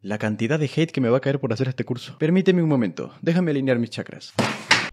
La cantidad de hate que me va a caer por hacer este curso. Permíteme un momento, déjame alinear mis chakras.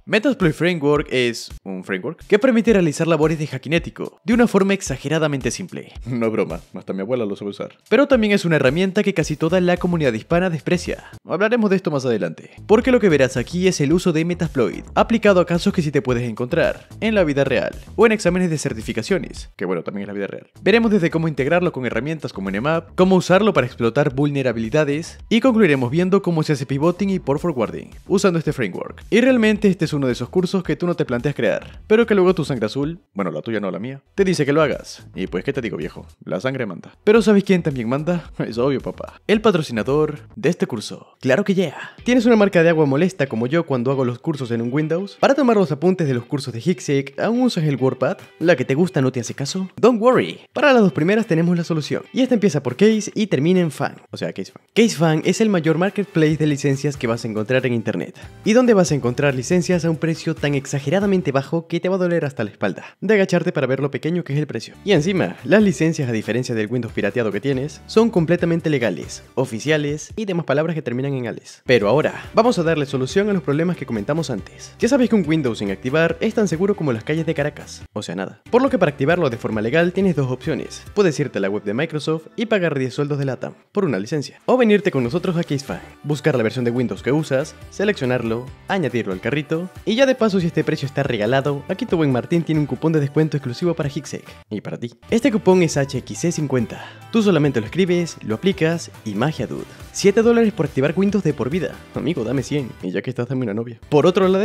Metasploit Framework es un framework que permite realizar labores de hackinético de una forma exageradamente simple. No broma, hasta mi abuela lo sabe usar. Pero también es una herramienta que casi toda la comunidad hispana desprecia. Hablaremos de esto más adelante, porque lo que verás aquí es el uso de Metasploit aplicado a casos que sí te puedes encontrar en la vida real o en exámenes de certificaciones, que bueno, también es la vida real. Veremos desde cómo integrarlo con herramientas como Nmap, cómo usarlo para explotar vulnerabilidades y concluiremos viendo cómo se hace pivoting y port forwarding usando este framework. Y realmente este es uno de esos cursos que tú no te planteas crear, pero que luego tu sangre azul, bueno, la tuya no la mía, te dice que lo hagas. Y pues, ¿qué te digo, viejo? La sangre manda. Pero ¿sabes quién también manda? Es obvio, papá. El patrocinador de este curso. Claro que ya. ¿Tienes una marca de agua molesta como yo cuando hago los cursos en un Windows? ¿Para tomar los apuntes de los cursos de Hicksec, aún usas el WordPad? ¿La que te gusta no te hace caso? Don't worry. Para las dos primeras tenemos la solución. Y esta empieza por Case y termina en Fan. O sea, Case Fan. Case Fan es el mayor marketplace de licencias que vas a encontrar en internet. ¿Y dónde vas a encontrar licencias un precio tan exageradamente bajo que te va a doler hasta la espalda, de agacharte para ver lo pequeño que es el precio. Y encima, las licencias a diferencia del Windows pirateado que tienes, son completamente legales, oficiales y demás palabras que terminan en ales. Pero ahora, vamos a darle solución a los problemas que comentamos antes. Ya sabes que un Windows sin activar es tan seguro como las calles de Caracas, o sea nada. Por lo que para activarlo de forma legal tienes dos opciones, puedes irte a la web de Microsoft y pagar 10 sueldos de lata, por una licencia, o venirte con nosotros a Kisfa, buscar la versión de Windows que usas, seleccionarlo, añadirlo al carrito y ya de paso, si este precio está regalado, aquí tu buen Martín tiene un cupón de descuento exclusivo para Higsec y para ti. Este cupón es HXC50. Tú solamente lo escribes, lo aplicas y magia dude. 7 dólares por activar Windows de por vida. Amigo, dame 100, y ya que estás dame una novia. Por otro lado,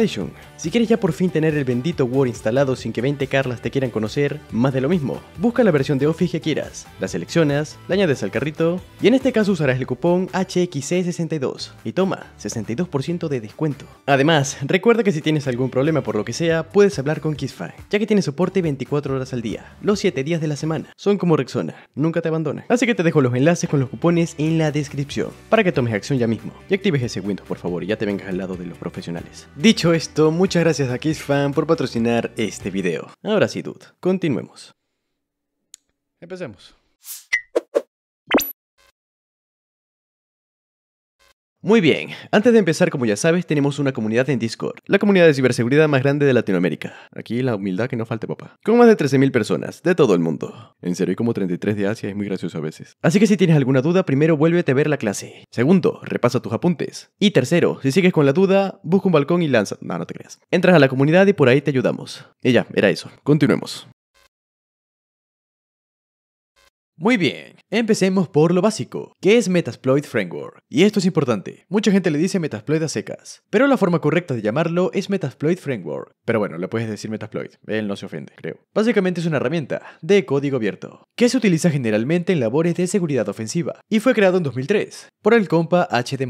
si quieres ya por fin tener el bendito Word instalado sin que 20 Carlas te quieran conocer, más de lo mismo. Busca la versión de Office que quieras, la seleccionas, la añades al carrito, y en este caso usarás el cupón HXC62. Y toma, 62% de descuento. Además, recuerda que si tienes algún problema por lo que sea, puedes hablar con KissFi, ya que tiene soporte 24 horas al día, los 7 días de la semana. Son como Rexona, nunca te abandonan. Así que te dejo los enlaces con los cupones en la descripción para que tomes acción ya mismo y actives ese Windows por favor y ya te vengas al lado de los profesionales. Dicho esto, muchas gracias a KissFan por patrocinar este video. Ahora sí, dude, continuemos. Empecemos. Muy bien, antes de empezar, como ya sabes, tenemos una comunidad en Discord, la comunidad de ciberseguridad más grande de Latinoamérica. Aquí la humildad que no falte, papá. Con más de 13.000 personas, de todo el mundo. En serio, hay como 33 de Asia es muy gracioso a veces. Así que si tienes alguna duda, primero vuélvete a ver la clase. Segundo, repasa tus apuntes. Y tercero, si sigues con la duda, busca un balcón y lanza. No, no te creas. Entras a la comunidad y por ahí te ayudamos. Y ya, era eso. Continuemos. Muy bien, empecemos por lo básico, que es Metasploit Framework. Y esto es importante, mucha gente le dice Metasploit a secas, pero la forma correcta de llamarlo es Metasploit Framework. Pero bueno, le puedes decir Metasploit, él no se ofende, creo. Básicamente es una herramienta de código abierto, que se utiliza generalmente en labores de seguridad ofensiva, y fue creado en 2003 por el compa HD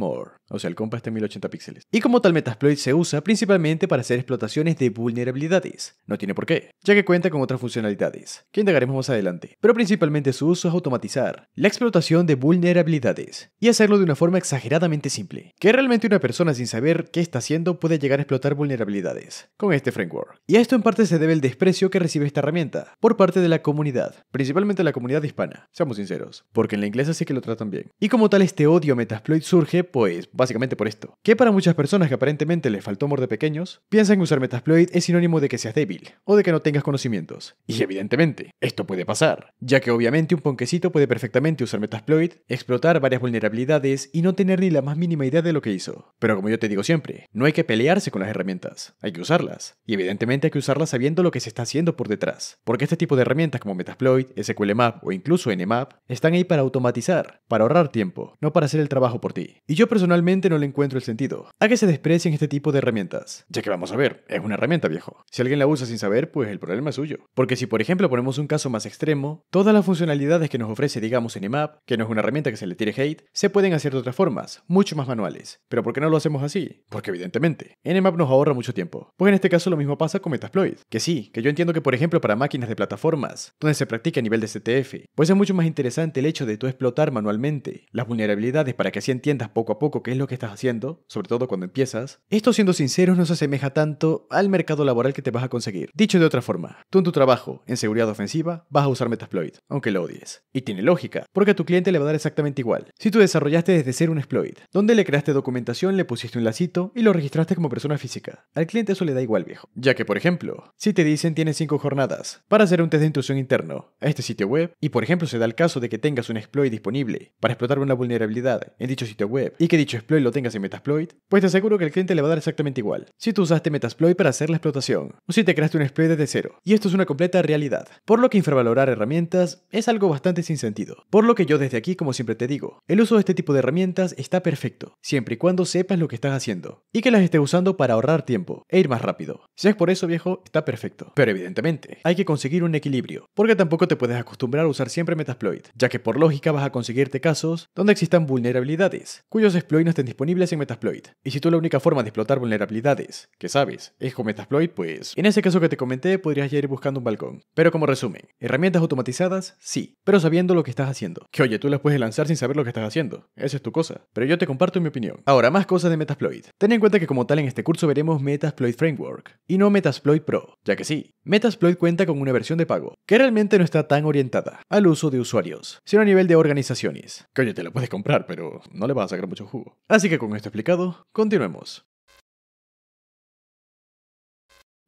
o sea, el compa está 1080 píxeles. Y como tal, Metasploit se usa principalmente para hacer explotaciones de vulnerabilidades, no tiene por qué, ya que cuenta con otras funcionalidades, que indagaremos más adelante, pero principalmente su uso es automatizar la explotación de vulnerabilidades y hacerlo de una forma exageradamente simple, que realmente una persona sin saber qué está haciendo puede llegar a explotar vulnerabilidades con este framework. Y a esto en parte se debe el desprecio que recibe esta herramienta por parte de la comunidad, principalmente la comunidad hispana, seamos sinceros, porque en la inglesa sí que lo tratan bien. Y como tal este odio a Metasploit surge pues básicamente por esto, que para muchas personas que aparentemente les faltó amor de pequeños, piensan que usar Metasploit es sinónimo de que seas débil o de que no tengas conocimientos. Y evidentemente, esto puede pasar, ya que obviamente un poco con puede perfectamente usar Metasploit, explotar varias vulnerabilidades y no tener ni la más mínima idea de lo que hizo. Pero como yo te digo siempre, no hay que pelearse con las herramientas, hay que usarlas. Y evidentemente hay que usarlas sabiendo lo que se está haciendo por detrás. Porque este tipo de herramientas como Metasploit, SQLmap o incluso Nmap están ahí para automatizar, para ahorrar tiempo, no para hacer el trabajo por ti. Y yo personalmente no le encuentro el sentido a que se desprecien este tipo de herramientas. Ya que vamos a ver, es una herramienta viejo. Si alguien la usa sin saber, pues el problema es suyo. Porque si por ejemplo ponemos un caso más extremo, toda la funcionalidad que nos ofrece, digamos, Nmap, que no es una herramienta que se le tire hate, se pueden hacer de otras formas, mucho más manuales. Pero ¿por qué no lo hacemos así? Porque evidentemente, Nmap nos ahorra mucho tiempo. Pues en este caso lo mismo pasa con Metasploit, que sí, que yo entiendo que por ejemplo para máquinas de plataformas, donde se practica a nivel de CTF, pues es mucho más interesante el hecho de tú explotar manualmente las vulnerabilidades para que así entiendas poco a poco qué es lo que estás haciendo, sobre todo cuando empiezas. Esto siendo sinceros no se asemeja tanto al mercado laboral que te vas a conseguir. Dicho de otra forma, tú en tu trabajo en seguridad ofensiva vas a usar Metasploit, aunque lo odies. Y tiene lógica, porque a tu cliente le va a dar exactamente igual. Si tú desarrollaste desde cero un exploit, donde le creaste documentación, le pusiste un lacito y lo registraste como persona física, al cliente eso le da igual viejo. Ya que, por ejemplo, si te dicen tienes 5 jornadas para hacer un test de intrusión interno a este sitio web, y por ejemplo se da el caso de que tengas un exploit disponible para explotar una vulnerabilidad en dicho sitio web y que dicho exploit lo tengas en Metasploit, pues te aseguro que el cliente le va a dar exactamente igual. Si tú usaste Metasploit para hacer la explotación, o si te creaste un exploit desde cero. Y esto es una completa realidad. Por lo que infravalorar herramientas es algo bastante sin sentido. Por lo que yo desde aquí, como siempre te digo, el uso de este tipo de herramientas está perfecto, siempre y cuando sepas lo que estás haciendo y que las estés usando para ahorrar tiempo e ir más rápido. Si es por eso, viejo, está perfecto. Pero evidentemente, hay que conseguir un equilibrio, porque tampoco te puedes acostumbrar a usar siempre Metasploit, ya que por lógica vas a conseguirte casos donde existan vulnerabilidades, cuyos exploits no estén disponibles en Metasploit. Y si tú la única forma de explotar vulnerabilidades, que sabes, es con Metasploit, pues en ese caso que te comenté podrías ya ir buscando un balcón. Pero como resumen, herramientas automatizadas, sí, pero sabiendo lo que estás haciendo. Que oye, tú las puedes lanzar sin saber lo que estás haciendo. Esa es tu cosa. Pero yo te comparto mi opinión. Ahora, más cosas de Metasploit. Ten en cuenta que como tal en este curso veremos Metasploit Framework y no Metasploit Pro, ya que sí, Metasploit cuenta con una versión de pago que realmente no está tan orientada al uso de usuarios, sino a nivel de organizaciones. Que oye, te la puedes comprar, pero no le vas a sacar mucho jugo. Así que con esto explicado, continuemos.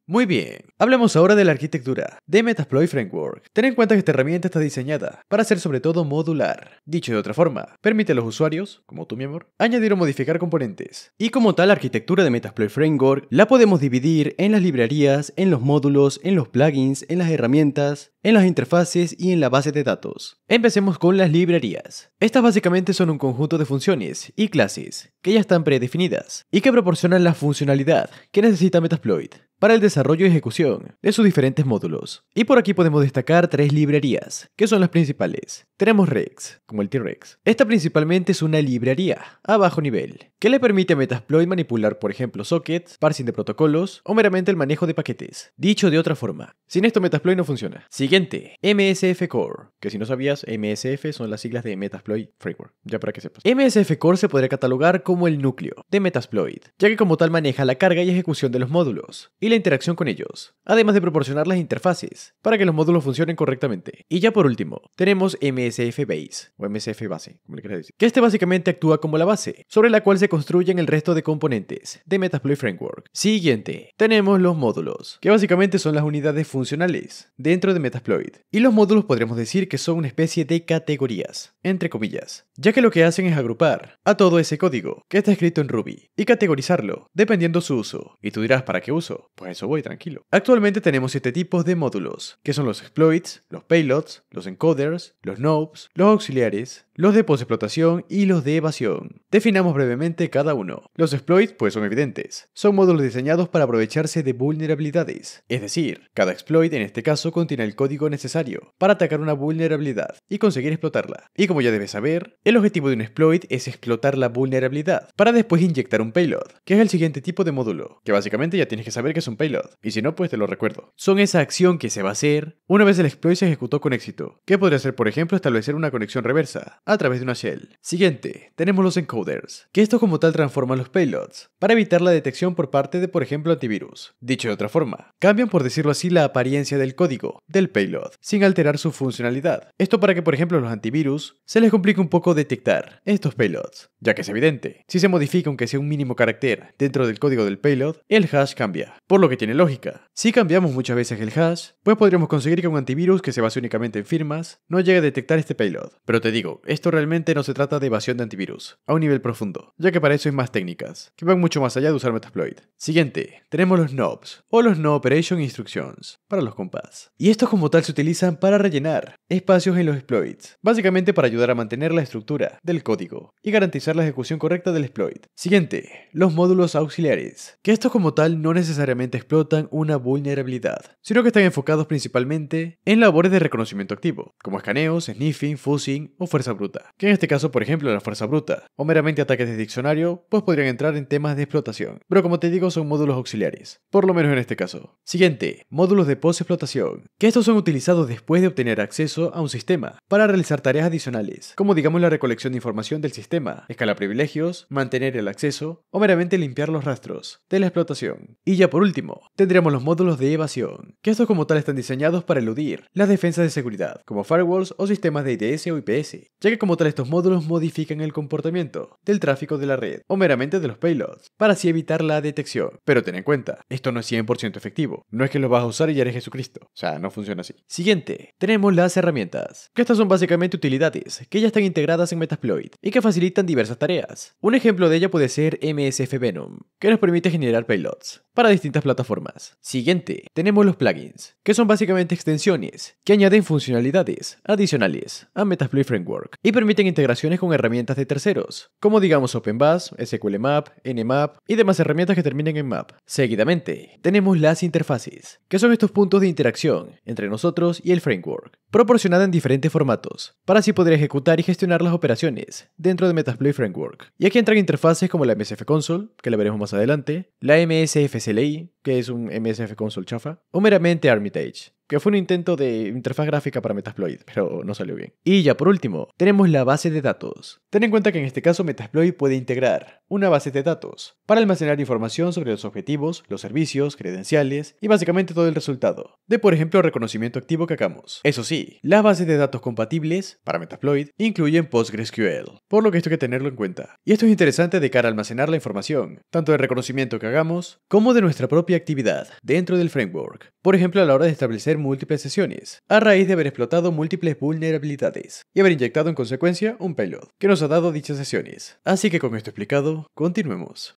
Muy bien, hablemos ahora de la arquitectura de Metasploit Framework. Ten en cuenta que esta herramienta está diseñada para ser sobre todo modular. Dicho de otra forma, permite a los usuarios, como tú mi amor, añadir o modificar componentes. Y como tal, la arquitectura de Metasploit Framework la podemos dividir en las librerías, en los módulos, en los plugins, en las herramientas, en las interfaces y en la base de datos. Empecemos con las librerías. Estas básicamente son un conjunto de funciones y clases que ya están predefinidas y que proporcionan la funcionalidad que necesita Metasploit para el desarrollo y ejecución de sus diferentes módulos. Y por aquí podemos destacar tres librerías, que son las principales. Tenemos Rex, como el T-Rex. Esta principalmente es una librería a bajo nivel, que le permite a Metasploit manipular, por ejemplo, sockets, parsing de protocolos o meramente el manejo de paquetes. Dicho de otra forma, sin esto Metasploit no funciona. Siguiente, MSF Core, que si no sabías, MSF son las siglas de Metasploit Framework, ya para que sepas. MSF Core se podría catalogar como el núcleo de Metasploit, ya que como tal maneja la carga y ejecución de los módulos, y interacción con ellos, además de proporcionar las interfaces para que los módulos funcionen correctamente. Y ya por último, tenemos MSF Base, o MSF Base, como le decir, que este básicamente actúa como la base, sobre la cual se construyen el resto de componentes de Metasploit Framework. Siguiente, tenemos los módulos, que básicamente son las unidades funcionales dentro de Metasploit. Y los módulos podríamos decir que son una especie de categorías, entre comillas, ya que lo que hacen es agrupar a todo ese código que está escrito en Ruby y categorizarlo, dependiendo su uso. Y tú dirás, ¿para qué uso? pues eso voy, tranquilo. Actualmente tenemos 7 tipos de módulos, que son los exploits, los payloads, los encoders, los nobs, los auxiliares, los de post-explotación y los de evasión. Definamos brevemente cada uno. Los exploits pues son evidentes. Son módulos diseñados para aprovecharse de vulnerabilidades. Es decir, cada exploit en este caso contiene el código necesario para atacar una vulnerabilidad y conseguir explotarla. Y como ya debes saber, el objetivo de un exploit es explotar la vulnerabilidad para después inyectar un payload, que es el siguiente tipo de módulo, que básicamente ya tienes que saber que es un payload, y si no pues te lo recuerdo. Son esa acción que se va a hacer una vez el exploit se ejecutó con éxito, que podría ser por ejemplo establecer una conexión reversa a través de una shell. Siguiente, tenemos los encoders, que estos como tal transforman los payloads, para evitar la detección por parte de, por ejemplo, antivirus. Dicho de otra forma, cambian, por decirlo así, la apariencia del código, del payload, sin alterar su funcionalidad. Esto para que, por ejemplo, a los antivirus se les complique un poco detectar estos payloads, ya que es evidente, si se modifica aunque sea un mínimo carácter dentro del código del payload, el hash cambia, por lo que tiene lógica. Si cambiamos muchas veces el hash, pues podríamos conseguir que un antivirus que se base únicamente en firmas no llegue a detectar este payload. Pero te digo, esto realmente no se trata de evasión de antivirus, a un nivel profundo, ya que para eso hay más técnicas, que van mucho más allá de usar Metasploit. Siguiente, tenemos los knobs, o los no operation instructions, para los compás. Y estos como tal se utilizan para rellenar espacios en los exploits, básicamente para ayudar a mantener la estructura del código y garantizar la ejecución correcta del exploit. Siguiente, los módulos auxiliares, que estos como tal no necesariamente explotan una vulnerabilidad, sino que están enfocados principalmente en labores de reconocimiento activo, como escaneos, sniffing, fuzzing o fuerza brutal que en este caso por ejemplo la fuerza bruta, o meramente ataques de diccionario, pues podrían entrar en temas de explotación, pero como te digo son módulos auxiliares, por lo menos en este caso. Siguiente, módulos de post-explotación, que estos son utilizados después de obtener acceso a un sistema, para realizar tareas adicionales, como digamos la recolección de información del sistema, escalar privilegios, mantener el acceso, o meramente limpiar los rastros de la explotación. Y ya por último, tendríamos los módulos de evasión, que estos como tal están diseñados para eludir las defensas de seguridad, como firewalls o sistemas de IDS o IPS, que como tal estos módulos modifican el comportamiento del tráfico de la red o meramente de los payloads para así evitar la detección. Pero ten en cuenta, esto no es 100% efectivo. No es que lo vas a usar y ya eres Jesucristo. O sea, no funciona así. Siguiente, tenemos las herramientas, que estas son básicamente utilidades que ya están integradas en Metasploit y que facilitan diversas tareas. Un ejemplo de ella puede ser MSF Venom, que nos permite generar payloads para distintas plataformas. Siguiente, tenemos los plugins, que son básicamente extensiones que añaden funcionalidades adicionales a Metasploit Framework y permiten integraciones con herramientas de terceros, como digamos SQL Map, Nmap y demás herramientas que terminen en map. Seguidamente, tenemos las interfaces, que son estos puntos de interacción entre nosotros y el framework, proporcionada en diferentes formatos, para así poder ejecutar y gestionar las operaciones dentro de Metasploit Framework. Y aquí entran interfaces como la MSF Console, que la veremos más adelante, la MSF CLI, que es un MSF console chafa, o meramente Armitage, que fue un intento de interfaz gráfica para Metasploit, pero no salió bien. Y ya por último, tenemos la base de datos. Ten en cuenta que en este caso Metasploit puede integrar una base de datos para almacenar información sobre los objetivos, los servicios, credenciales y básicamente todo el resultado de, por ejemplo, reconocimiento activo que hagamos. Eso sí, las bases de datos compatibles para Metasploit incluyen PostgreSQL, por lo que esto hay que tenerlo en cuenta. Y esto es interesante de cara a almacenar la información, tanto del reconocimiento que hagamos como de nuestra propia actividad dentro del framework, por ejemplo a la hora de establecer múltiples sesiones, a raíz de haber explotado múltiples vulnerabilidades y haber inyectado en consecuencia un payload que nos ha dado dichas sesiones. Así que con esto explicado, continuemos.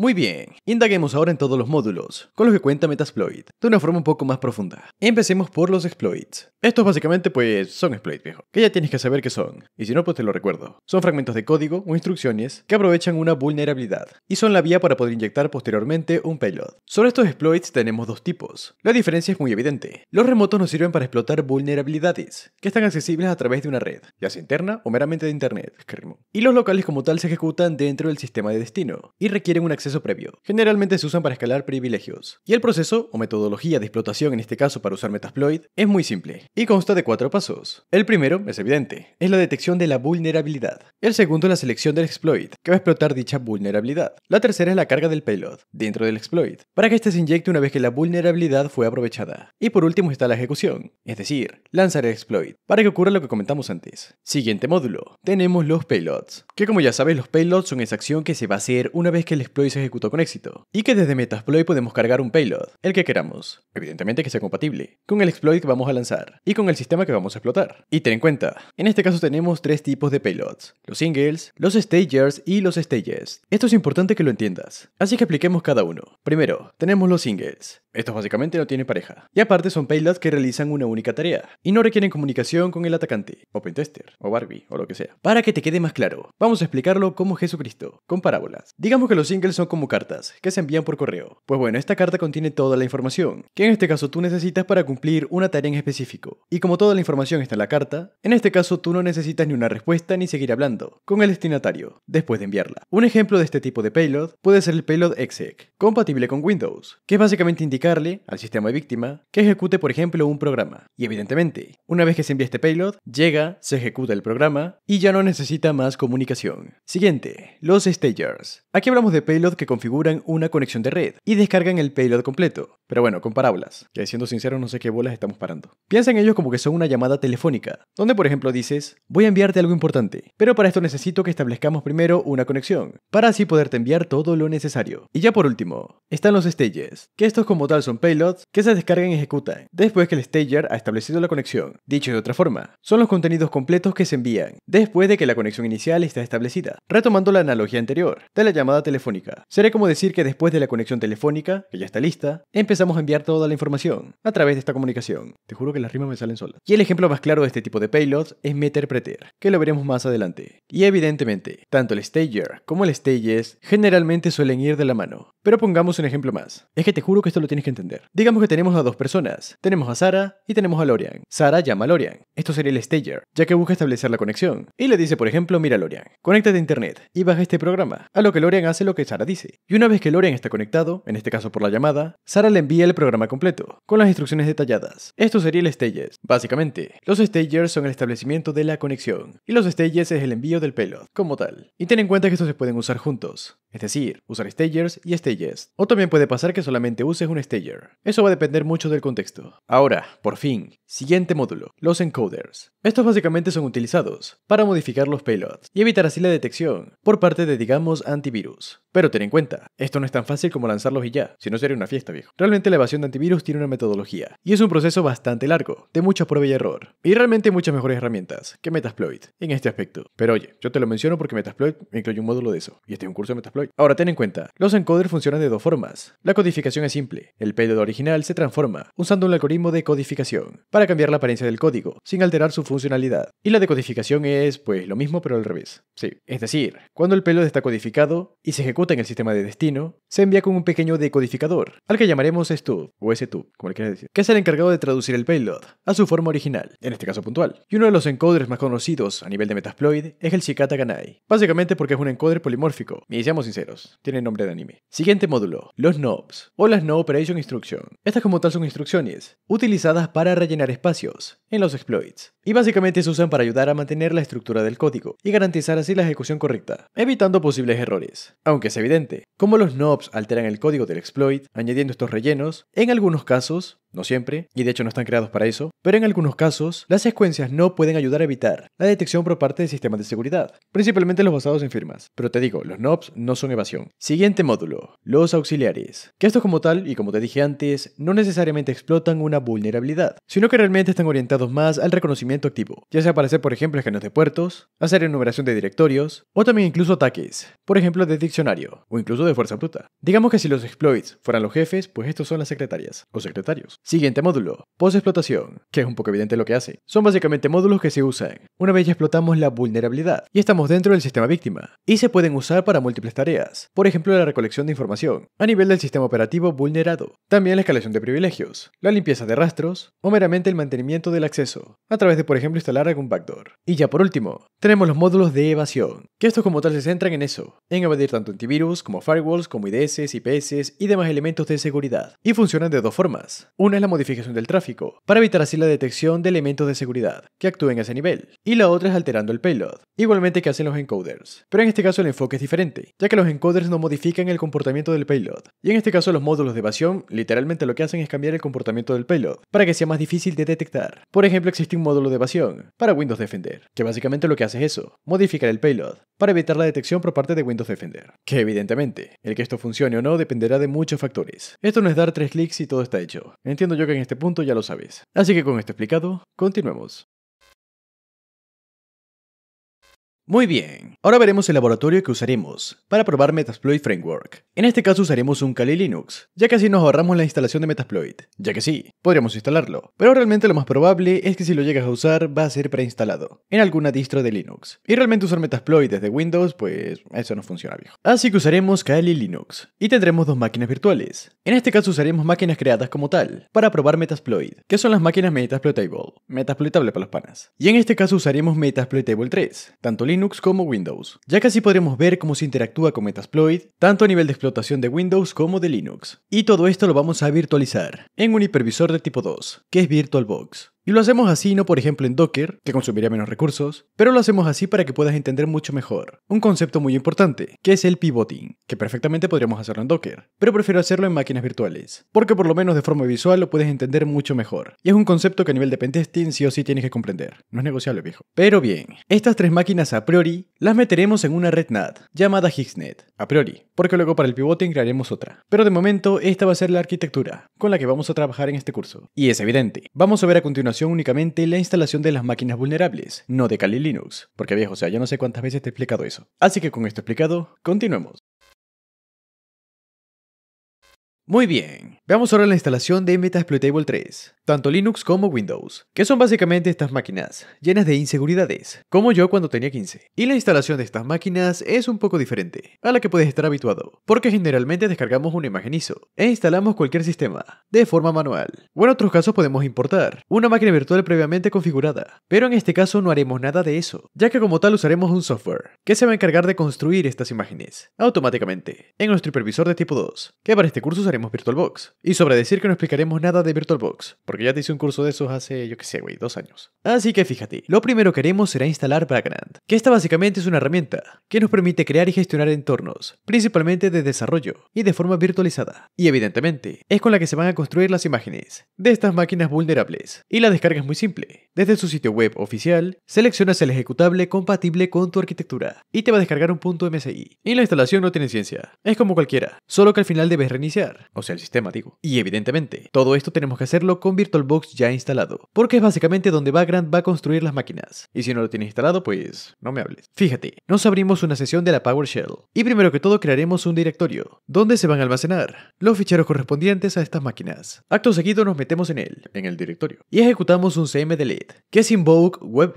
Muy bien, indaguemos ahora en todos los módulos con los que cuenta Metasploit, de una forma un poco más profunda. Empecemos por los exploits. Estos básicamente pues son exploits, viejo, que ya tienes que saber qué son, y si no pues te lo recuerdo. Son fragmentos de código o instrucciones que aprovechan una vulnerabilidad, y son la vía para poder inyectar posteriormente un payload. Sobre estos exploits tenemos dos tipos. La diferencia es muy evidente. Los remotos nos sirven para explotar vulnerabilidades, que están accesibles a través de una red, ya sea interna o meramente de internet, y los locales como tal se ejecutan dentro del sistema de destino, y requieren un acceso previo. Generalmente se usan para escalar privilegios. Y el proceso, o metodología de explotación en este caso para usar Metasploit, es muy simple y consta de cuatro pasos. El primero, es evidente, es la detección de la vulnerabilidad. El segundo es la selección del exploit, que va a explotar dicha vulnerabilidad. La tercera es la carga del payload, dentro del exploit, para que éste se inyecte una vez que la vulnerabilidad fue aprovechada. Y por último está la ejecución, es decir, lanzar el exploit, para que ocurra lo que comentamos antes. Siguiente módulo, tenemos los payloads, que como ya sabes los payloads son esa acción que se va a hacer una vez que el exploit se ejecutó con éxito, y que desde Metasploit podemos cargar un payload, el que queramos, evidentemente que sea compatible, con el exploit que vamos a lanzar y con el sistema que vamos a explotar. Y ten en cuenta, en este caso tenemos tres tipos de payloads, los singles, los stagers y los stages. Esto es importante que lo entiendas, así que apliquemos cada uno. Primero, tenemos los singles, estos básicamente no tienen pareja. Y aparte son payloads que realizan una única tarea y no requieren comunicación con el atacante, o pentester, o Barbie, o lo que sea. Para que te quede más claro, vamos a explicarlo como Jesucristo, con parábolas. Digamos que los singles son como cartas que se envían por correo. Pues bueno, esta carta contiene toda la información que en este caso tú necesitas para cumplir una tarea en específico. Y como toda la información está en la carta, en este caso tú no necesitas ni una respuesta ni seguir hablando con el destinatario después de enviarla. Un ejemplo de este tipo de payload puede ser el payload exec, compatible con Windows, que básicamente indica al sistema de víctima que ejecute, por ejemplo, un programa. Y evidentemente, una vez que se envía este payload, llega, se ejecuta el programa y ya no necesita más comunicación. Siguiente, los stagers. Aquí hablamos de payload que configuran una conexión de red y descargan el payload completo. Pero bueno, con parábolas, que siendo sincero no sé qué bolas estamos parando. Piensa en ellos como que son una llamada telefónica, donde por ejemplo dices, voy a enviarte algo importante, pero para esto necesito que establezcamos primero una conexión, para así poderte enviar todo lo necesario. Y ya por último, están los stages, que estos como tal son payloads que se descargan y ejecutan, después que el stager ha establecido la conexión. Dicho de otra forma, son los contenidos completos que se envían, después de que la conexión inicial está establecida. Retomando la analogía anterior, de la llamada telefónica, sería como decir que después de la conexión telefónica, que ya está lista, empezamos empezamos a enviar toda la información a través de esta comunicación. Te juro que las rimas me salen solas. Y el ejemplo más claro de este tipo de payloads es meterpreter, que lo veremos más adelante. Y evidentemente, tanto el stager como el stages generalmente suelen ir de la mano. Pero pongamos un ejemplo más. Es que te juro que esto lo tienes que entender. Digamos que tenemos a dos personas. Tenemos a Sara y tenemos a Lorian. Sara llama a Lorian. Esto sería el stager, ya que busca establecer la conexión. Y le dice, por ejemplo, mira Lorian, conéctate a internet y baja este programa. A lo que Lorian hace lo que Sara dice. Y una vez que Lorian está conectado, en este caso por la llamada, Sara le envía el programa completo, con las instrucciones detalladas. Esto sería el stages. Básicamente, los stagers son el establecimiento de la conexión, y los stages es el envío del payload, como tal. Y ten en cuenta que estos se pueden usar juntos es decir, usar stagers y stages. O también puede pasar que solamente uses un stager. Eso va a depender mucho del contexto. Ahora, por fin, siguiente módulo, los encoders. Estos básicamente son utilizados para modificar los payloads y evitar así la detección por parte de, digamos, antivirus. Pero ten en cuenta, esto no es tan fácil como lanzarlos y ya, si no sería una fiesta, viejo. Realmente la evasión de antivirus tiene una metodología y es un proceso bastante largo, de mucha prueba y error, y realmente muchas mejores herramientas que Metasploit en este aspecto. Pero oye, yo te lo menciono porque Metasploit incluye un módulo de eso, y este es un curso de Metasploit Ahora ten en cuenta, los encoders funcionan de dos formas. La codificación es simple, el payload original se transforma usando un algoritmo de codificación para cambiar la apariencia del código sin alterar su funcionalidad. Y la decodificación es pues lo mismo pero al revés. Sí, es decir, cuando el payload está codificado y se ejecuta en el sistema de destino, se envía con un pequeño decodificador, al que llamaremos stub o stub, como le quieras decir, que es el encargado de traducir el payload a su forma original, en este caso puntual. Y uno de los encoders más conocidos a nivel de Metasploit es el Cicata Ganai, básicamente porque es un encoder polimórfico. Iniciamos sinceros, tiene nombre de anime. Siguiente módulo, los knobs o las no operation instruction. Estas como tal son instrucciones utilizadas para rellenar espacios en los exploits y básicamente se usan para ayudar a mantener la estructura del código y garantizar así la ejecución correcta, evitando posibles errores. Aunque es evidente, como los knobs alteran el código del exploit añadiendo estos rellenos, en algunos casos no siempre, y de hecho no están creados para eso, pero en algunos casos, las secuencias no pueden ayudar a evitar la detección por parte de sistemas de seguridad, principalmente los basados en firmas. Pero te digo, los knobs no son evasión. Siguiente módulo, los auxiliares. Que estos como tal, y como te dije antes, no necesariamente explotan una vulnerabilidad, sino que realmente están orientados más al reconocimiento activo, ya sea para hacer por ejemplo escaneos de puertos, hacer enumeración de directorios, o también incluso ataques, por ejemplo de diccionario, o incluso de fuerza bruta. Digamos que si los exploits fueran los jefes, pues estos son las secretarias, o secretarios. Siguiente módulo, post-explotación, que es un poco evidente lo que hace. Son básicamente módulos que se usan una vez ya explotamos la vulnerabilidad, y estamos dentro del sistema víctima, y se pueden usar para múltiples por ejemplo la recolección de información, a nivel del sistema operativo vulnerado, también la escalación de privilegios, la limpieza de rastros o meramente el mantenimiento del acceso, a través de por ejemplo instalar algún backdoor. Y ya por último, tenemos los módulos de evasión, que estos como tal se centran en eso, en evadir tanto antivirus como firewalls, como IDS, IPS y demás elementos de seguridad, y funcionan de dos formas. Una es la modificación del tráfico, para evitar así la detección de elementos de seguridad que actúen a ese nivel, y la otra es alterando el payload, igualmente que hacen los encoders. Pero en este caso el enfoque es diferente, ya que los encoders no modifican el comportamiento del payload. Y en este caso los módulos de evasión literalmente lo que hacen es cambiar el comportamiento del payload para que sea más difícil de detectar. Por ejemplo, existe un módulo de evasión para Windows Defender, que básicamente lo que hace es eso, modificar el payload para evitar la detección por parte de Windows Defender. Que evidentemente, el que esto funcione o no dependerá de muchos factores. Esto no es dar tres clics y todo está hecho. Entiendo yo que en este punto ya lo sabes. Así que con esto explicado, continuemos. Muy bien, ahora veremos el laboratorio que usaremos para probar Metasploit Framework. En este caso usaremos un Kali Linux, ya que así nos ahorramos la instalación de Metasploit, ya que sí, podríamos instalarlo, pero realmente lo más probable es que si lo llegas a usar va a ser preinstalado en alguna distro de Linux. Y realmente usar Metasploit desde Windows, pues eso no funciona viejo. Así que usaremos Kali Linux y tendremos dos máquinas virtuales. En este caso usaremos máquinas creadas como tal para probar Metasploit, que son las máquinas Metasploitable, Metasploitable para los panas. Y en este caso usaremos Metasploitable 3, tanto Linux Linux como Windows. Ya casi podremos ver cómo se interactúa con Metasploit, tanto a nivel de explotación de Windows como de Linux. Y todo esto lo vamos a virtualizar en un hipervisor de tipo 2, que es VirtualBox. Y lo hacemos así, no por ejemplo en Docker, que consumiría menos recursos, pero lo hacemos así para que puedas entender mucho mejor un concepto muy importante, que es el pivoting, que perfectamente podríamos hacerlo en Docker, pero prefiero hacerlo en máquinas virtuales, porque por lo menos de forma visual lo puedes entender mucho mejor. Y es un concepto que a nivel de pentesting sí o sí tienes que comprender, no es negociable viejo. Pero bien, estas tres máquinas a priori las meteremos en una red NAT llamada HiggsNet, a priori, porque luego para el pivoting crearemos otra. Pero de momento esta va a ser la arquitectura con la que vamos a trabajar en este curso. Y es evidente, vamos a ver a continuación únicamente la instalación de las máquinas vulnerables, no de Kali Linux. Porque viejo, o sea, ya no sé cuántas veces te he explicado eso. Así que con esto explicado, continuemos. Muy bien, veamos ahora la instalación de Metasploitable 3, tanto Linux como Windows, que son básicamente estas máquinas, llenas de inseguridades, como yo cuando tenía 15. Y la instalación de estas máquinas es un poco diferente a la que puedes estar habituado, porque generalmente descargamos una imagen ISO e instalamos cualquier sistema, de forma manual. O en otros casos podemos importar una máquina virtual previamente configurada, pero en este caso no haremos nada de eso, ya que como tal usaremos un software, que se va a encargar de construir estas imágenes, automáticamente, en nuestro hipervisor de tipo 2, que para este curso haremos. VirtualBox. Y sobre decir que no explicaremos nada de VirtualBox, porque ya te hice un curso de esos hace, yo que sé, güey, dos años. Así que fíjate, lo primero que haremos será instalar Vagrant, que esta básicamente es una herramienta que nos permite crear y gestionar entornos, principalmente de desarrollo y de forma virtualizada. Y evidentemente, es con la que se van a construir las imágenes de estas máquinas vulnerables. Y la descarga es muy simple. Desde su sitio web oficial, seleccionas el ejecutable compatible con tu arquitectura y te va a descargar un punto MSI. Y la instalación no tiene ciencia, es como cualquiera, solo que al final debes reiniciar o sea el sistema digo. Y evidentemente, todo esto tenemos que hacerlo con VirtualBox ya instalado, porque es básicamente donde Vagrant va a construir las máquinas. Y si no lo tienes instalado, pues no me hables. Fíjate, nos abrimos una sesión de la PowerShell, y primero que todo crearemos un directorio, donde se van a almacenar los ficheros correspondientes a estas máquinas. Acto seguido nos metemos en él, en el directorio, y ejecutamos un cmdelete, que es invoke web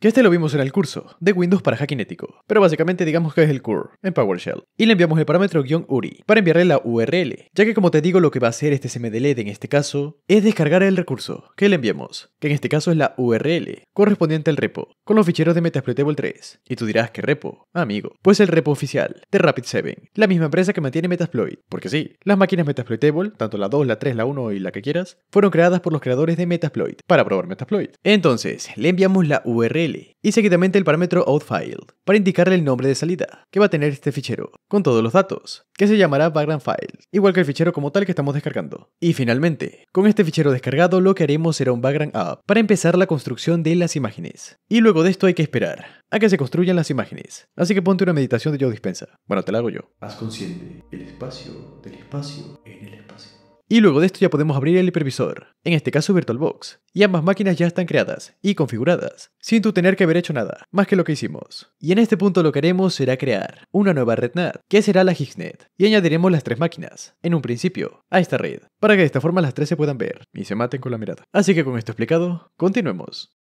que este lo vimos en el curso de Windows para Hackinético, pero básicamente digamos que es el core en PowerShell, y le enviamos el parámetro guión URI para enviarle la URL, ya que como te digo lo que va a hacer este CMDLED en este caso es descargar el recurso que le enviamos, que en este caso es la URL correspondiente al repo, con los ficheros de Metasploitable 3. Y tú dirás, ¿qué repo? Amigo, pues el repo oficial de Rapid7, la misma empresa que mantiene Metasploit. Porque sí, las máquinas Metasploitable, tanto la 2, la 3, la 1 y la que quieras, fueron creadas por los creadores de Metasploit para probar Metasploit. Entonces, le enviamos la URL y seguidamente el parámetro outfile para indicarle el nombre de salida que va a tener este fichero, con todos los datos, que se llamará background file, igual que fichero como tal que estamos descargando. Y finalmente, con este fichero descargado lo que haremos será un background app para empezar la construcción de las imágenes. Y luego de esto hay que esperar a que se construyan las imágenes. Así que ponte una meditación de yo Dispensa. Bueno, te la hago yo. Haz consciente el espacio del espacio en el espacio. Y luego de esto ya podemos abrir el hipervisor, en este caso VirtualBox, y ambas máquinas ya están creadas y configuradas, sin tu tener que haber hecho nada, más que lo que hicimos. Y en este punto lo que haremos será crear una nueva red NAT, que será la Higgsnet, y añadiremos las tres máquinas, en un principio, a esta red, para que de esta forma las tres se puedan ver y se maten con la mirada. Así que con esto explicado, continuemos.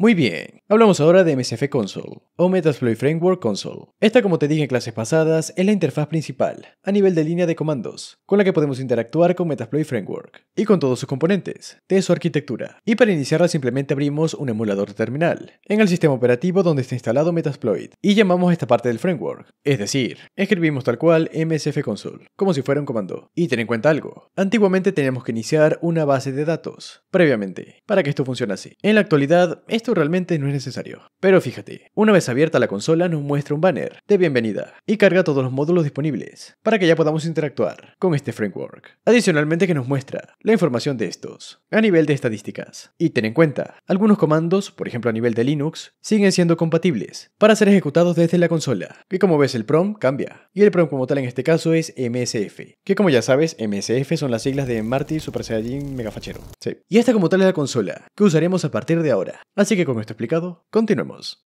Muy bien, hablamos ahora de MSF Console o Metasploit Framework Console. Esta, como te dije en clases pasadas, es la interfaz principal, a nivel de línea de comandos, con la que podemos interactuar con Metasploit Framework y con todos sus componentes, de su arquitectura. Y para iniciarla simplemente abrimos un emulador de terminal, en el sistema operativo donde está instalado Metasploit, y llamamos esta parte del framework. Es decir, escribimos tal cual MSF Console, como si fuera un comando. Y ten en cuenta algo, antiguamente teníamos que iniciar una base de datos, previamente, para que esto funcione así. En la actualidad, esto realmente no es necesario. Pero fíjate, una vez abierta la consola nos muestra un banner de bienvenida y carga todos los módulos disponibles para que ya podamos interactuar con este framework. Adicionalmente que nos muestra la información de estos a nivel de estadísticas. Y ten en cuenta, algunos comandos, por ejemplo a nivel de Linux, siguen siendo compatibles para ser ejecutados desde la consola, que como ves el PROM cambia. Y el PROM como tal en este caso es MSF, que como ya sabes, MSF son las siglas de Marty Super Saiyajin Megafachero. Sí. Y esta como tal es la consola que usaremos a partir de ahora. Así que con esto explicado, continuemos.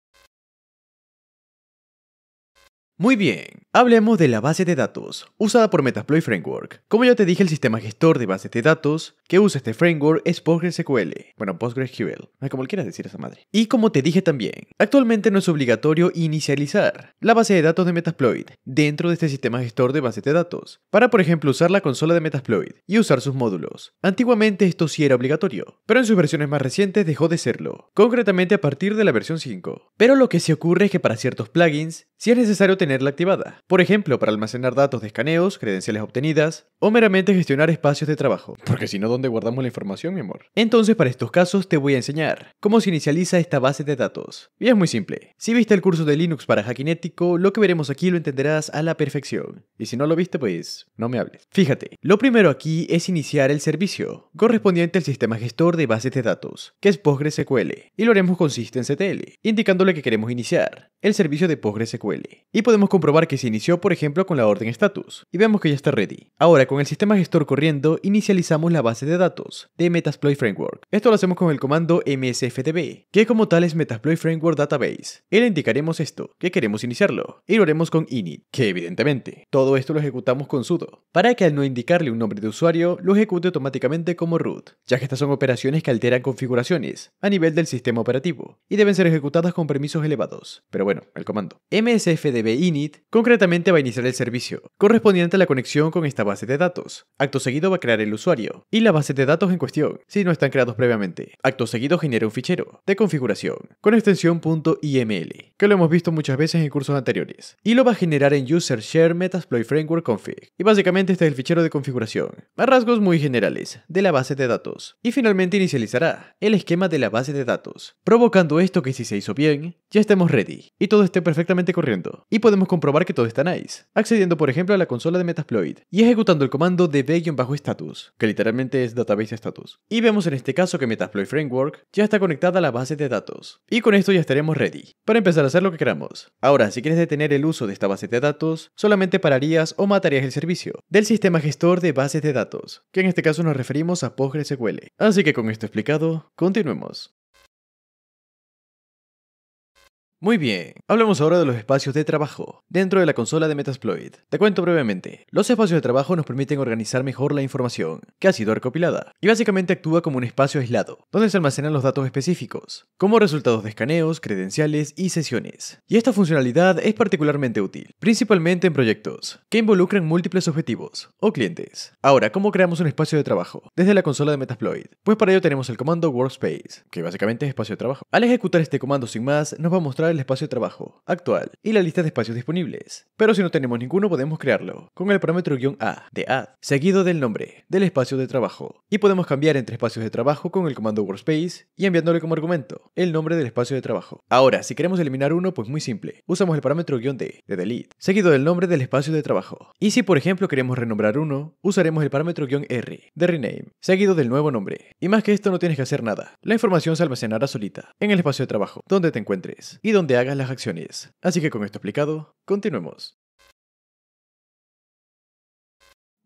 Muy bien, hablemos de la base de datos, usada por Metasploit Framework. Como ya te dije, el sistema gestor de bases de datos que usa este framework es PostgreSQL, bueno, PostgreSQL, como quieras decir a esa madre. Y como te dije también, actualmente no es obligatorio inicializar la base de datos de Metasploit dentro de este sistema gestor de bases de datos, para por ejemplo usar la consola de Metasploit y usar sus módulos. Antiguamente esto sí era obligatorio, pero en sus versiones más recientes dejó de serlo, concretamente a partir de la versión 5. Pero lo que se ocurre es que para ciertos plugins sí es necesario tenerla activada, por ejemplo para almacenar datos de escaneos, credenciales obtenidas o meramente gestionar espacios de trabajo, porque si no donde guardamos la información, mi amor. Entonces, para estos casos, te voy a enseñar cómo se inicializa esta base de datos. Y es muy simple. Si viste el curso de Linux para hackinético lo que veremos aquí lo entenderás a la perfección. Y si no lo viste, pues no me hables. Fíjate, lo primero aquí es iniciar el servicio correspondiente al sistema gestor de bases de datos, que es PostgreSQL, y lo haremos con SystemCTL, indicándole que queremos iniciar el servicio de PostgreSQL. Y podemos comprobar que se inició, por ejemplo, con la orden status, y vemos que ya está ready. Ahora, con el sistema gestor corriendo, inicializamos la base de datos de Metasploit Framework. Esto lo hacemos con el comando msfdb, que como tal es Metasploit Framework Database. Y le indicaremos esto, que queremos iniciarlo, y lo haremos con init, que evidentemente, todo esto lo ejecutamos con sudo, para que al no indicarle un nombre de usuario, lo ejecute automáticamente como root, ya que estas son operaciones que alteran configuraciones a nivel del sistema operativo, y deben ser ejecutadas con permisos elevados. Pero bueno, el comando msfdb init concretamente va a iniciar el servicio, correspondiente a la conexión con esta base de datos. Acto seguido va a crear el usuario, y la base de datos en cuestión, si no están creados previamente. Acto seguido genera un fichero de configuración con extensión .iml, que lo hemos visto muchas veces en cursos anteriores, y lo va a generar en user share metasploit framework config. Y básicamente este es el fichero de configuración, a rasgos muy generales, de la base de datos. Y finalmente inicializará el esquema de la base de datos, provocando esto que si se hizo bien, ya estemos ready, y todo esté perfectamente corriendo, y podemos comprobar que todo está nice, accediendo por ejemplo a la consola de Metasploit, y ejecutando el comando de bajo status que literalmente Database Status. Y vemos en este caso que Metasploit Framework ya está conectada a la base de datos. Y con esto ya estaremos ready para empezar a hacer lo que queramos. Ahora, si quieres detener el uso de esta base de datos, solamente pararías o matarías el servicio del sistema gestor de bases de datos, que en este caso nos referimos a PostgreSQL. Así que con esto explicado, continuemos. Muy bien, hablamos ahora de los espacios de trabajo dentro de la consola de Metasploit. Te cuento brevemente. Los espacios de trabajo nos permiten organizar mejor la información que ha sido recopilada y básicamente actúa como un espacio aislado donde se almacenan los datos específicos, como resultados de escaneos, credenciales y sesiones. Y esta funcionalidad es particularmente útil, principalmente en proyectos que involucran múltiples objetivos o clientes. Ahora, ¿cómo creamos un espacio de trabajo desde la consola de Metasploit? Pues para ello tenemos el comando workspace, que básicamente es espacio de trabajo. Al ejecutar este comando sin más, nos va a mostrar el espacio de trabajo actual y la lista de espacios disponibles. Pero si no tenemos ninguno podemos crearlo con el parámetro guión A de add, seguido del nombre del espacio de trabajo. Y podemos cambiar entre espacios de trabajo con el comando workspace y enviándole como argumento el nombre del espacio de trabajo. Ahora, si queremos eliminar uno, pues muy simple. Usamos el parámetro guión D de delete, seguido del nombre del espacio de trabajo. Y si por ejemplo queremos renombrar uno, usaremos el parámetro guión R de rename, seguido del nuevo nombre. Y más que esto no tienes que hacer nada. La información se almacenará solita en el espacio de trabajo, donde te encuentres. Y donde hagas las acciones. Así que con esto explicado, continuemos.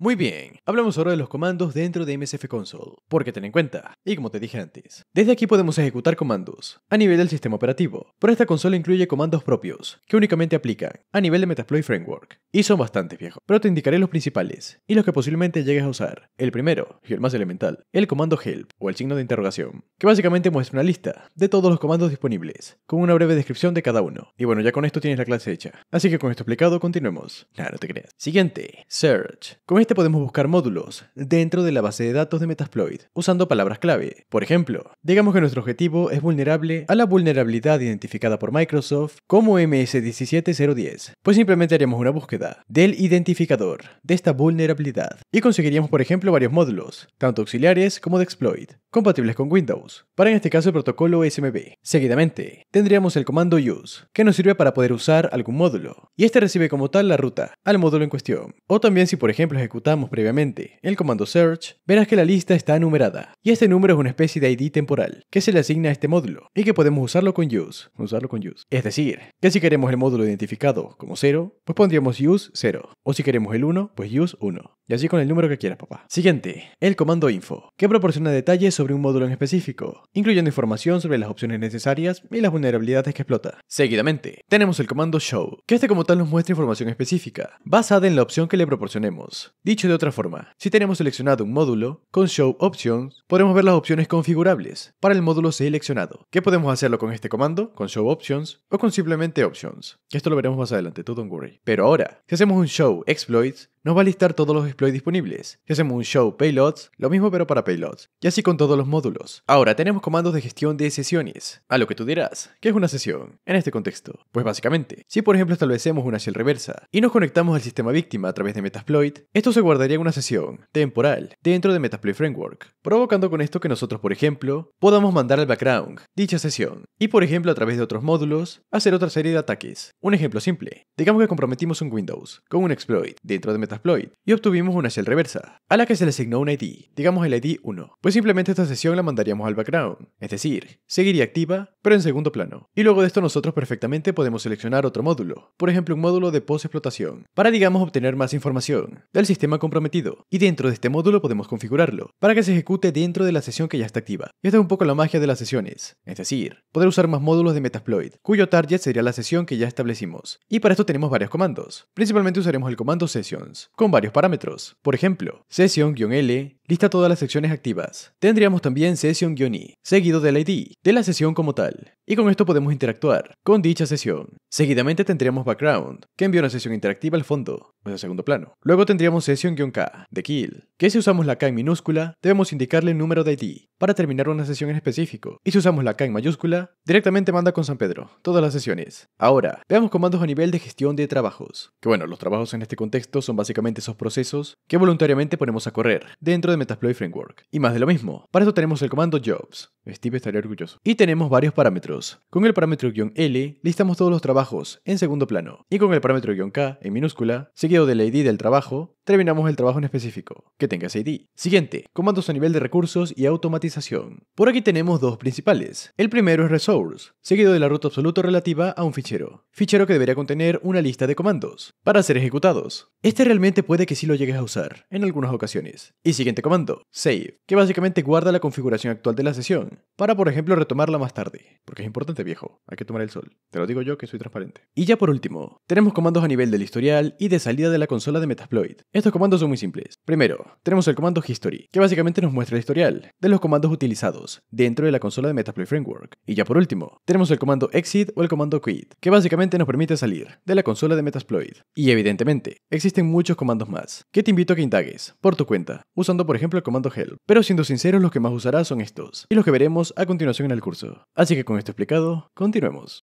Muy bien, hablamos ahora de los comandos dentro de MSF Console, porque ten en cuenta, y como te dije antes, desde aquí podemos ejecutar comandos a nivel del sistema operativo, pero esta consola incluye comandos propios, que únicamente aplican a nivel de Metasploit Framework, y son bastante viejos, pero te indicaré los principales, y los que posiblemente llegues a usar. El primero, y el más elemental, el comando help, o el signo de interrogación, que básicamente muestra una lista de todos los comandos disponibles, con una breve descripción de cada uno. Y bueno, ya con esto tienes la clase hecha, así que con esto explicado, continuemos. Nada, no te creas. Siguiente, search. Con este podemos buscar módulos dentro de la base de datos de Metasploit usando palabras clave. Por ejemplo, digamos que nuestro objetivo es vulnerable a la vulnerabilidad identificada por Microsoft como MS17010. Pues simplemente haríamos una búsqueda del identificador de esta vulnerabilidad y conseguiríamos, por ejemplo, varios módulos, tanto auxiliares como de exploit, compatibles con Windows, para en este caso el protocolo SMB. Seguidamente, tendríamos el comando use, que nos sirve para poder usar algún módulo, y este recibe como tal la ruta al módulo en cuestión. O también si por ejemplo ejecutamos previamente, el comando search, verás que la lista está numerada, y este número es una especie de ID temporal que se le asigna a este módulo y que podemos usarlo con use, usarlo con use. Es decir, que si queremos el módulo identificado como 0, pues pondríamos use 0, o si queremos el 1, pues use 1. Y así con el número que quieras, papá. Siguiente, el comando info, que proporciona detalles sobre un módulo en específico, incluyendo información sobre las opciones necesarias y las vulnerabilidades que explota. Seguidamente, tenemos el comando show, que este como tal nos muestra información específica, basada en la opción que le proporcionemos Dicho de otra forma, si tenemos seleccionado un módulo, con Show Options podemos ver las opciones configurables para el módulo seleccionado, ¿Qué podemos hacerlo con este comando, con Show Options, o con simplemente Options. Esto lo veremos más adelante, todo don't worry. Pero ahora, si hacemos un Show Exploits, nos va a listar todos los exploits disponibles. Si hacemos un show payloads, lo mismo pero para payloads, y así con todos los módulos. Ahora tenemos comandos de gestión de sesiones, a lo que tú dirás, ¿qué es una sesión? En este contexto, pues básicamente, si por ejemplo establecemos una shell reversa y nos conectamos al sistema víctima a través de Metasploit, esto se guardaría en una sesión, temporal, dentro de Metasploit Framework, provocando con esto que nosotros por ejemplo, podamos mandar al background dicha sesión, y por ejemplo a través de otros módulos, hacer otra serie de ataques. Un ejemplo simple, digamos que comprometimos un Windows con un exploit dentro de Metasploit Metasploit y obtuvimos una shell reversa, a la que se le asignó un ID, digamos el ID 1, pues simplemente esta sesión la mandaríamos al background, es decir, seguiría activa, pero en segundo plano. Y luego de esto nosotros perfectamente podemos seleccionar otro módulo, por ejemplo un módulo de post-explotación, para digamos obtener más información del sistema comprometido, y dentro de este módulo podemos configurarlo, para que se ejecute dentro de la sesión que ya está activa. Y esta es un poco la magia de las sesiones, es decir, poder usar más módulos de Metasploit, cuyo target sería la sesión que ya establecimos. Y para esto tenemos varios comandos, principalmente usaremos el comando sessions con varios parámetros. Por ejemplo, sesión l lista todas las secciones activas. Tendríamos también sesión i seguido del ID, de la sesión como tal. Y con esto podemos interactuar con dicha sesión. Seguidamente tendríamos background, que envía una sesión interactiva al fondo, o sea, segundo plano. Luego tendríamos sesión k de kill, que si usamos la k en minúscula, debemos indicarle el número de ID para terminar una sesión en específico. Y si usamos la k en mayúscula, directamente manda con San Pedro todas las sesiones. Ahora, veamos comandos a nivel de gestión de trabajos. Que bueno, los trabajos en este contexto son básicamente esos procesos que voluntariamente ponemos a correr dentro de Metasploit Framework. Y más de lo mismo. Para eso tenemos el comando jobs. Steve estaría orgulloso. Y tenemos varios parámetros. Con el parámetro guión L listamos todos los trabajos en segundo plano. Y con el parámetro guión K en minúscula, seguido del ID del trabajo, terminamos el trabajo en específico, que ese ID. Siguiente, comandos a nivel de recursos y automatización. Por aquí tenemos dos principales. El primero es resource, seguido de la ruta absoluta relativa a un fichero. Fichero que debería contener una lista de comandos para ser ejecutados. Este realmente puede que sí lo llegues a usar, en algunas ocasiones. Y siguiente comando, save, que básicamente guarda la configuración actual de la sesión, para por ejemplo retomarla más tarde. Porque es importante viejo, hay que tomar el sol. Te lo digo yo que soy transparente. Y ya por último, tenemos comandos a nivel del historial y de salida de la consola de Metasploit. Estos comandos son muy simples. Primero, tenemos el comando history, que básicamente nos muestra el historial de los comandos utilizados dentro de la consola de Metasploit Framework. Y ya por último, tenemos el comando exit o el comando quit, que básicamente nos permite salir de la consola de Metasploit. Y evidentemente, existen muchos comandos más, que te invito a que indagues por tu cuenta, usando por ejemplo el comando help. Pero siendo sinceros, los que más usarás son estos, y los que veremos a continuación en el curso. Así que con esto explicado, continuemos.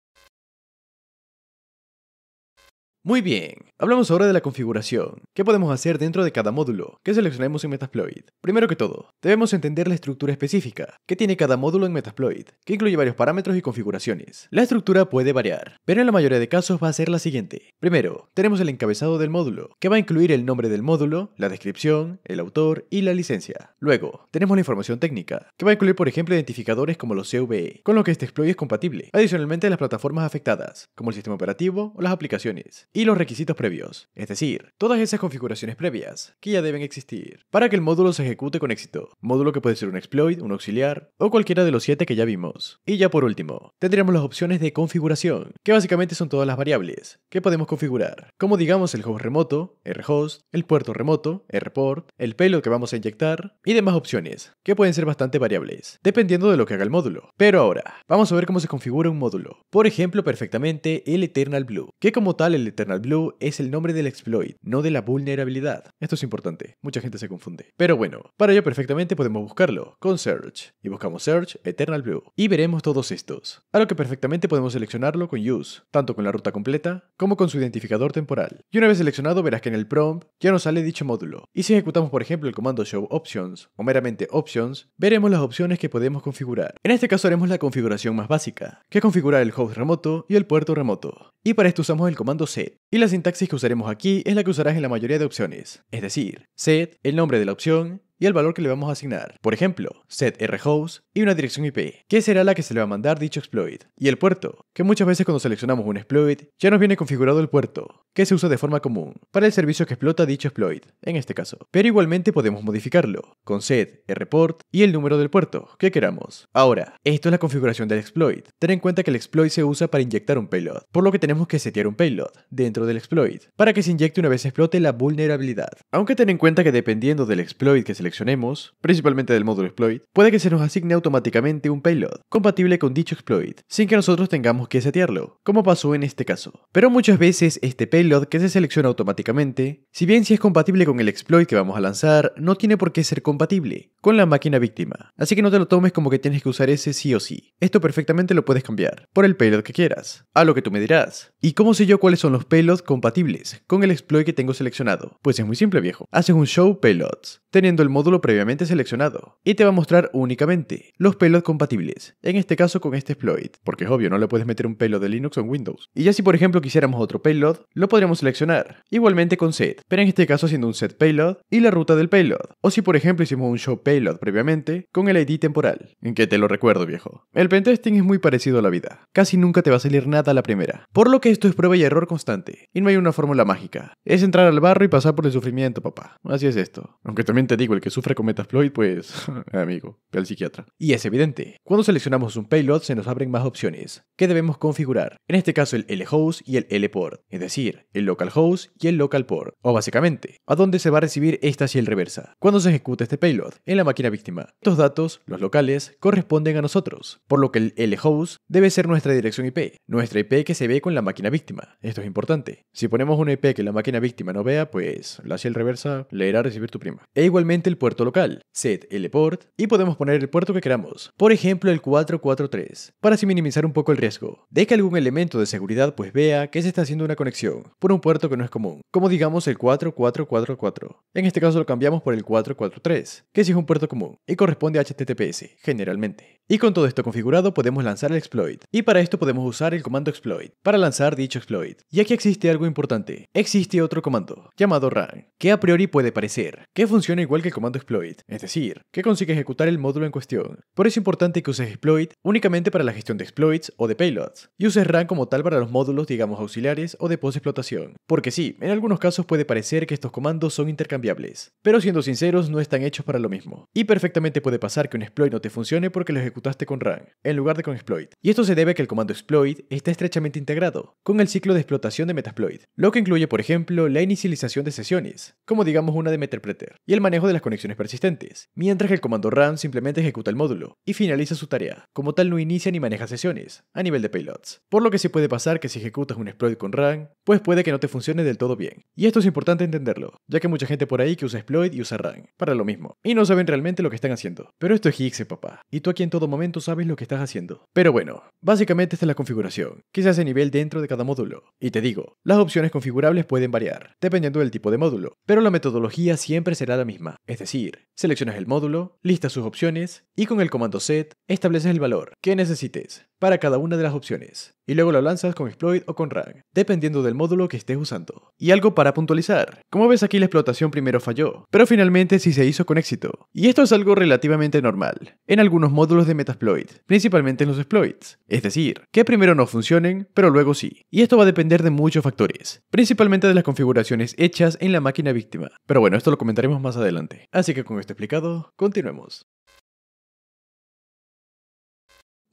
Muy bien, hablamos ahora de la configuración. ¿Qué podemos hacer dentro de cada módulo? que seleccionemos en Metasploit? Primero que todo, debemos entender la estructura específica. que tiene cada módulo en Metasploit? Que incluye varios parámetros y configuraciones. La estructura puede variar, pero en la mayoría de casos va a ser la siguiente. Primero, tenemos el encabezado del módulo, que va a incluir el nombre del módulo, la descripción, el autor y la licencia. Luego, tenemos la información técnica, que va a incluir por ejemplo identificadores como los CVE, con lo que este exploit es compatible. Adicionalmente, las plataformas afectadas, como el sistema operativo o las aplicaciones y los requisitos previos, es decir, todas esas configuraciones previas que ya deben existir para que el módulo se ejecute con éxito, módulo que puede ser un exploit, un auxiliar o cualquiera de los siete que ya vimos. Y ya por último, tendríamos las opciones de configuración, que básicamente son todas las variables que podemos configurar, como digamos el host remoto, rhost, el puerto remoto, rport, el payload que vamos a inyectar y demás opciones, que pueden ser bastante variables, dependiendo de lo que haga el módulo. Pero ahora, vamos a ver cómo se configura un módulo. Por ejemplo, perfectamente el Eternal Blue, que como tal el Eternal Eternal Blue es el nombre del exploit, no de la vulnerabilidad. Esto es importante, mucha gente se confunde. Pero bueno, para ello perfectamente podemos buscarlo con Search. Y buscamos Search Eternal Blue. Y veremos todos estos. A lo que perfectamente podemos seleccionarlo con Use, tanto con la ruta completa como con su identificador temporal. Y una vez seleccionado verás que en el prompt ya nos sale dicho módulo. Y si ejecutamos por ejemplo el comando Show Options o meramente Options, veremos las opciones que podemos configurar. En este caso haremos la configuración más básica, que es configurar el host remoto y el puerto remoto. Y para esto usamos el comando set, y la sintaxis que usaremos aquí es la que usarás en la mayoría de opciones, es decir, set, el nombre de la opción, y el valor que le vamos a asignar. Por ejemplo, set rhost y una dirección IP, que será la que se le va a mandar dicho exploit. Y el puerto, que muchas veces cuando seleccionamos un exploit, ya nos viene configurado el puerto, que se usa de forma común para el servicio que explota dicho exploit, en este caso. Pero igualmente podemos modificarlo, con set rport y el número del puerto que queramos. Ahora, esto es la configuración del exploit. Ten en cuenta que el exploit se usa para inyectar un payload, por lo que tenemos que setear un payload dentro del exploit, para que se inyecte una vez explote la vulnerabilidad. Aunque ten en cuenta que dependiendo del exploit que se seleccionemos, principalmente del módulo exploit, puede que se nos asigne automáticamente un payload compatible con dicho exploit, sin que nosotros tengamos que setearlo, como pasó en este caso. Pero muchas veces este payload que se selecciona automáticamente, si bien si es compatible con el exploit que vamos a lanzar, no tiene por qué ser compatible, con la máquina víctima. Así que no te lo tomes como que tienes que usar ese sí o sí. Esto perfectamente lo puedes cambiar por el payload que quieras, a lo que tú me dirás. ¿Y cómo sé yo cuáles son los payloads compatibles con el exploit que tengo seleccionado? Pues es muy simple, viejo. Haces un show payloads, teniendo el módulo previamente seleccionado, y te va a mostrar únicamente los payloads compatibles, en este caso con este exploit, porque es obvio, no le puedes meter un payload de Linux o en Windows. Y ya si por ejemplo quisiéramos otro payload, lo podríamos seleccionar, igualmente con set, pero en este caso haciendo un set payload y la ruta del payload. O si por ejemplo hicimos un show payload payload previamente con el ID temporal, en que te lo recuerdo viejo. El pentesting es muy parecido a la vida, casi nunca te va a salir nada a la primera, por lo que esto es prueba y error constante, y no hay una fórmula mágica. Es entrar al barro y pasar por el sufrimiento, papá. Así es esto. Aunque también te digo, el que sufre con Metasploit, pues, amigo, ve al psiquiatra. Y es evidente, cuando seleccionamos un payload se nos abren más opciones, que debemos configurar, en este caso el lhost y el lport, es decir, el localhost y el localport, o básicamente, a dónde se va a recibir esta el reversa. Cuando se ejecuta este payload, en la la máquina víctima. Estos datos, los locales, corresponden a nosotros, por lo que el lhost debe ser nuestra dirección IP, nuestra IP que se ve con la máquina víctima. Esto es importante. Si ponemos una IP que la máquina víctima no vea, pues la el reversa le irá a recibir tu prima. E igualmente el puerto local, set port y podemos poner el puerto que queramos, por ejemplo el 443, para así minimizar un poco el riesgo de que algún elemento de seguridad pues vea que se está haciendo una conexión por un puerto que no es común, como digamos el 4444. En este caso lo cambiamos por el 443, que si es un común y corresponde a HTTPS, generalmente. Y con todo esto configurado podemos lanzar el exploit. Y para esto podemos usar el comando exploit para lanzar dicho exploit. Y aquí existe algo importante. Existe otro comando llamado run, que a priori puede parecer que funciona igual que el comando exploit, es decir, que consigue ejecutar el módulo en cuestión. Por eso es importante que uses exploit únicamente para la gestión de exploits o de payloads y uses run como tal para los módulos, digamos, auxiliares o de post-explotación. Porque sí, en algunos casos puede parecer que estos comandos son intercambiables, pero siendo sinceros no están hechos para lo mismo. Y perfectamente puede pasar que un exploit no te funcione porque lo ejecutaste con run, en lugar de con exploit. Y esto se debe a que el comando exploit está estrechamente integrado con el ciclo de explotación de Metasploit, lo que incluye, por ejemplo, la inicialización de sesiones, como digamos una de Meterpreter, y el manejo de las conexiones persistentes, mientras que el comando run simplemente ejecuta el módulo y finaliza su tarea. Como tal, no inicia ni maneja sesiones, a nivel de payloads. Por lo que sí puede pasar que si ejecutas un exploit con run, pues puede que no te funcione del todo bien. Y esto es importante entenderlo, ya que mucha gente por ahí que usa exploit y usa run para lo mismo, y no saben realmente lo que están haciendo. Pero esto es Higgs, papá. Y tú aquí en todo momento sabes lo que estás haciendo. Pero bueno, básicamente esta es la configuración, que se hace a nivel dentro de cada módulo. Y te digo, las opciones configurables pueden variar, dependiendo del tipo de módulo. Pero la metodología siempre será la misma. Es decir, seleccionas el módulo, listas sus opciones y con el comando set estableces el valor que necesites para cada una de las opciones, y luego lo lanzas con exploit o con rag, dependiendo del módulo que estés usando. Y algo para puntualizar, como ves aquí la explotación primero falló, pero finalmente sí se hizo con éxito, y esto es algo relativamente normal, en algunos módulos de Metasploit, principalmente en los exploits, es decir, que primero no funcionen, pero luego sí, y esto va a depender de muchos factores, principalmente de las configuraciones hechas en la máquina víctima, pero bueno, esto lo comentaremos más adelante, así que con esto explicado, continuemos.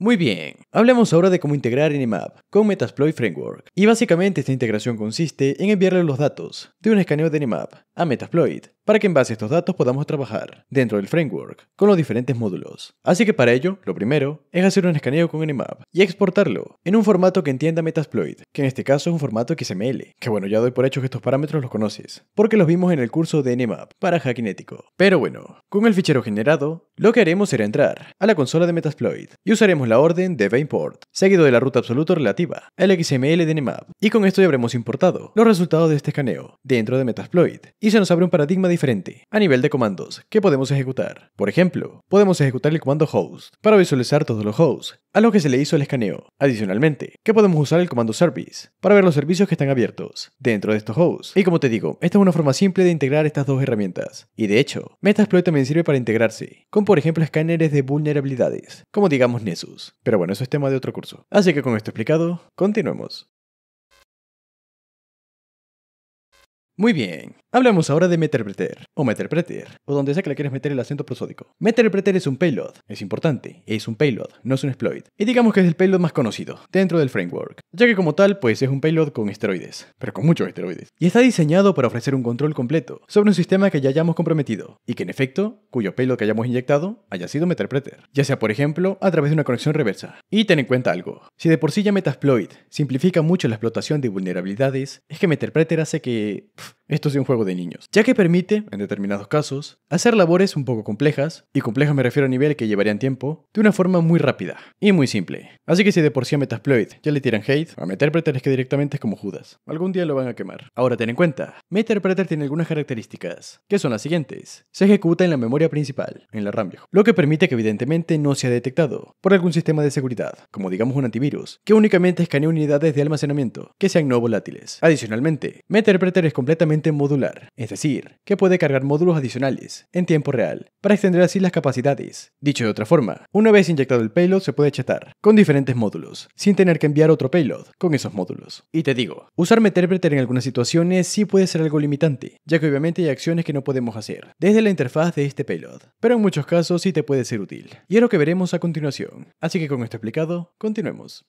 Muy bien, hablemos ahora de cómo integrar Nmap con Metasploit Framework. Y básicamente esta integración consiste en enviarle los datos de un escaneo de Nmap a Metasploit para que en base a estos datos podamos trabajar dentro del framework con los diferentes módulos. Así que para ello, lo primero es hacer un escaneo con Nmap y exportarlo en un formato que entienda Metasploit, que en este caso es un formato XML, que bueno, ya doy por hecho que estos parámetros los conoces, porque los vimos en el curso de Nmap para Hackinético. Pero bueno, con el fichero generado, lo que haremos será entrar a la consola de Metasploit y usaremos la orden de import seguido de la ruta absoluta relativa, el XML de Nmap. y con esto ya habremos importado los resultados de este escaneo dentro de Metasploit, y se nos abre un paradigma diferente a nivel de comandos que podemos ejecutar. Por ejemplo, podemos ejecutar el comando host para visualizar todos los hosts a los que se le hizo el escaneo. Adicionalmente, que podemos usar el comando service para ver los servicios que están abiertos dentro de estos hosts. Y como te digo, esta es una forma simple de integrar estas dos herramientas. Y de hecho, Metasploit también sirve para integrarse con, por ejemplo, escáneres de vulnerabilidades, como digamos Nessus. Pero bueno, eso es tema de otro curso. Así que con esto explicado, continuemos. Muy bien, Hablemos ahora de Meterpreter, o Meterpreter, o donde sea que le quieras meter el acento prosódico. Meterpreter es un payload, es importante, es un payload, no es un exploit. Y digamos que es el payload más conocido, dentro del framework, ya que como tal, pues es un payload con esteroides, pero con muchos esteroides. Y está diseñado para ofrecer un control completo sobre un sistema que ya hayamos comprometido, y que en efecto, cuyo payload que hayamos inyectado haya sido Meterpreter, ya sea por ejemplo a través de una conexión reversa. Y ten en cuenta algo, si de por sí ya Metasploit simplifica mucho la explotación de vulnerabilidades, es que Meterpreter hace que... Esto es un juego de niños, ya que permite, en determinados casos, hacer labores un poco complejas, y complejas me refiero a nivel que llevarían tiempo, de una forma muy rápida y muy simple. Así que si de por sí a Metasploit ya le tiran hate, a Meterpreter es que directamente es como Judas. Algún día lo van a quemar. Ahora ten en cuenta, Meterpreter tiene algunas características, que son las siguientes. Se ejecuta en la memoria principal, en la RAM lo que permite que evidentemente no sea detectado por algún sistema de seguridad, como digamos un antivirus, que únicamente escanea unidades de almacenamiento que sean no volátiles. Adicionalmente, Meterpreter es completamente modular, es decir, que puede cargar módulos adicionales en tiempo real para extender así las capacidades. Dicho de otra forma, una vez inyectado el payload se puede chatar con diferentes módulos sin tener que enviar otro payload con esos módulos. Y te digo, usar Meterpreter en algunas situaciones sí puede ser algo limitante, ya que obviamente hay acciones que no podemos hacer desde la interfaz de este payload, pero en muchos casos sí te puede ser útil. Y es lo que veremos a continuación. Así que con esto explicado, continuemos.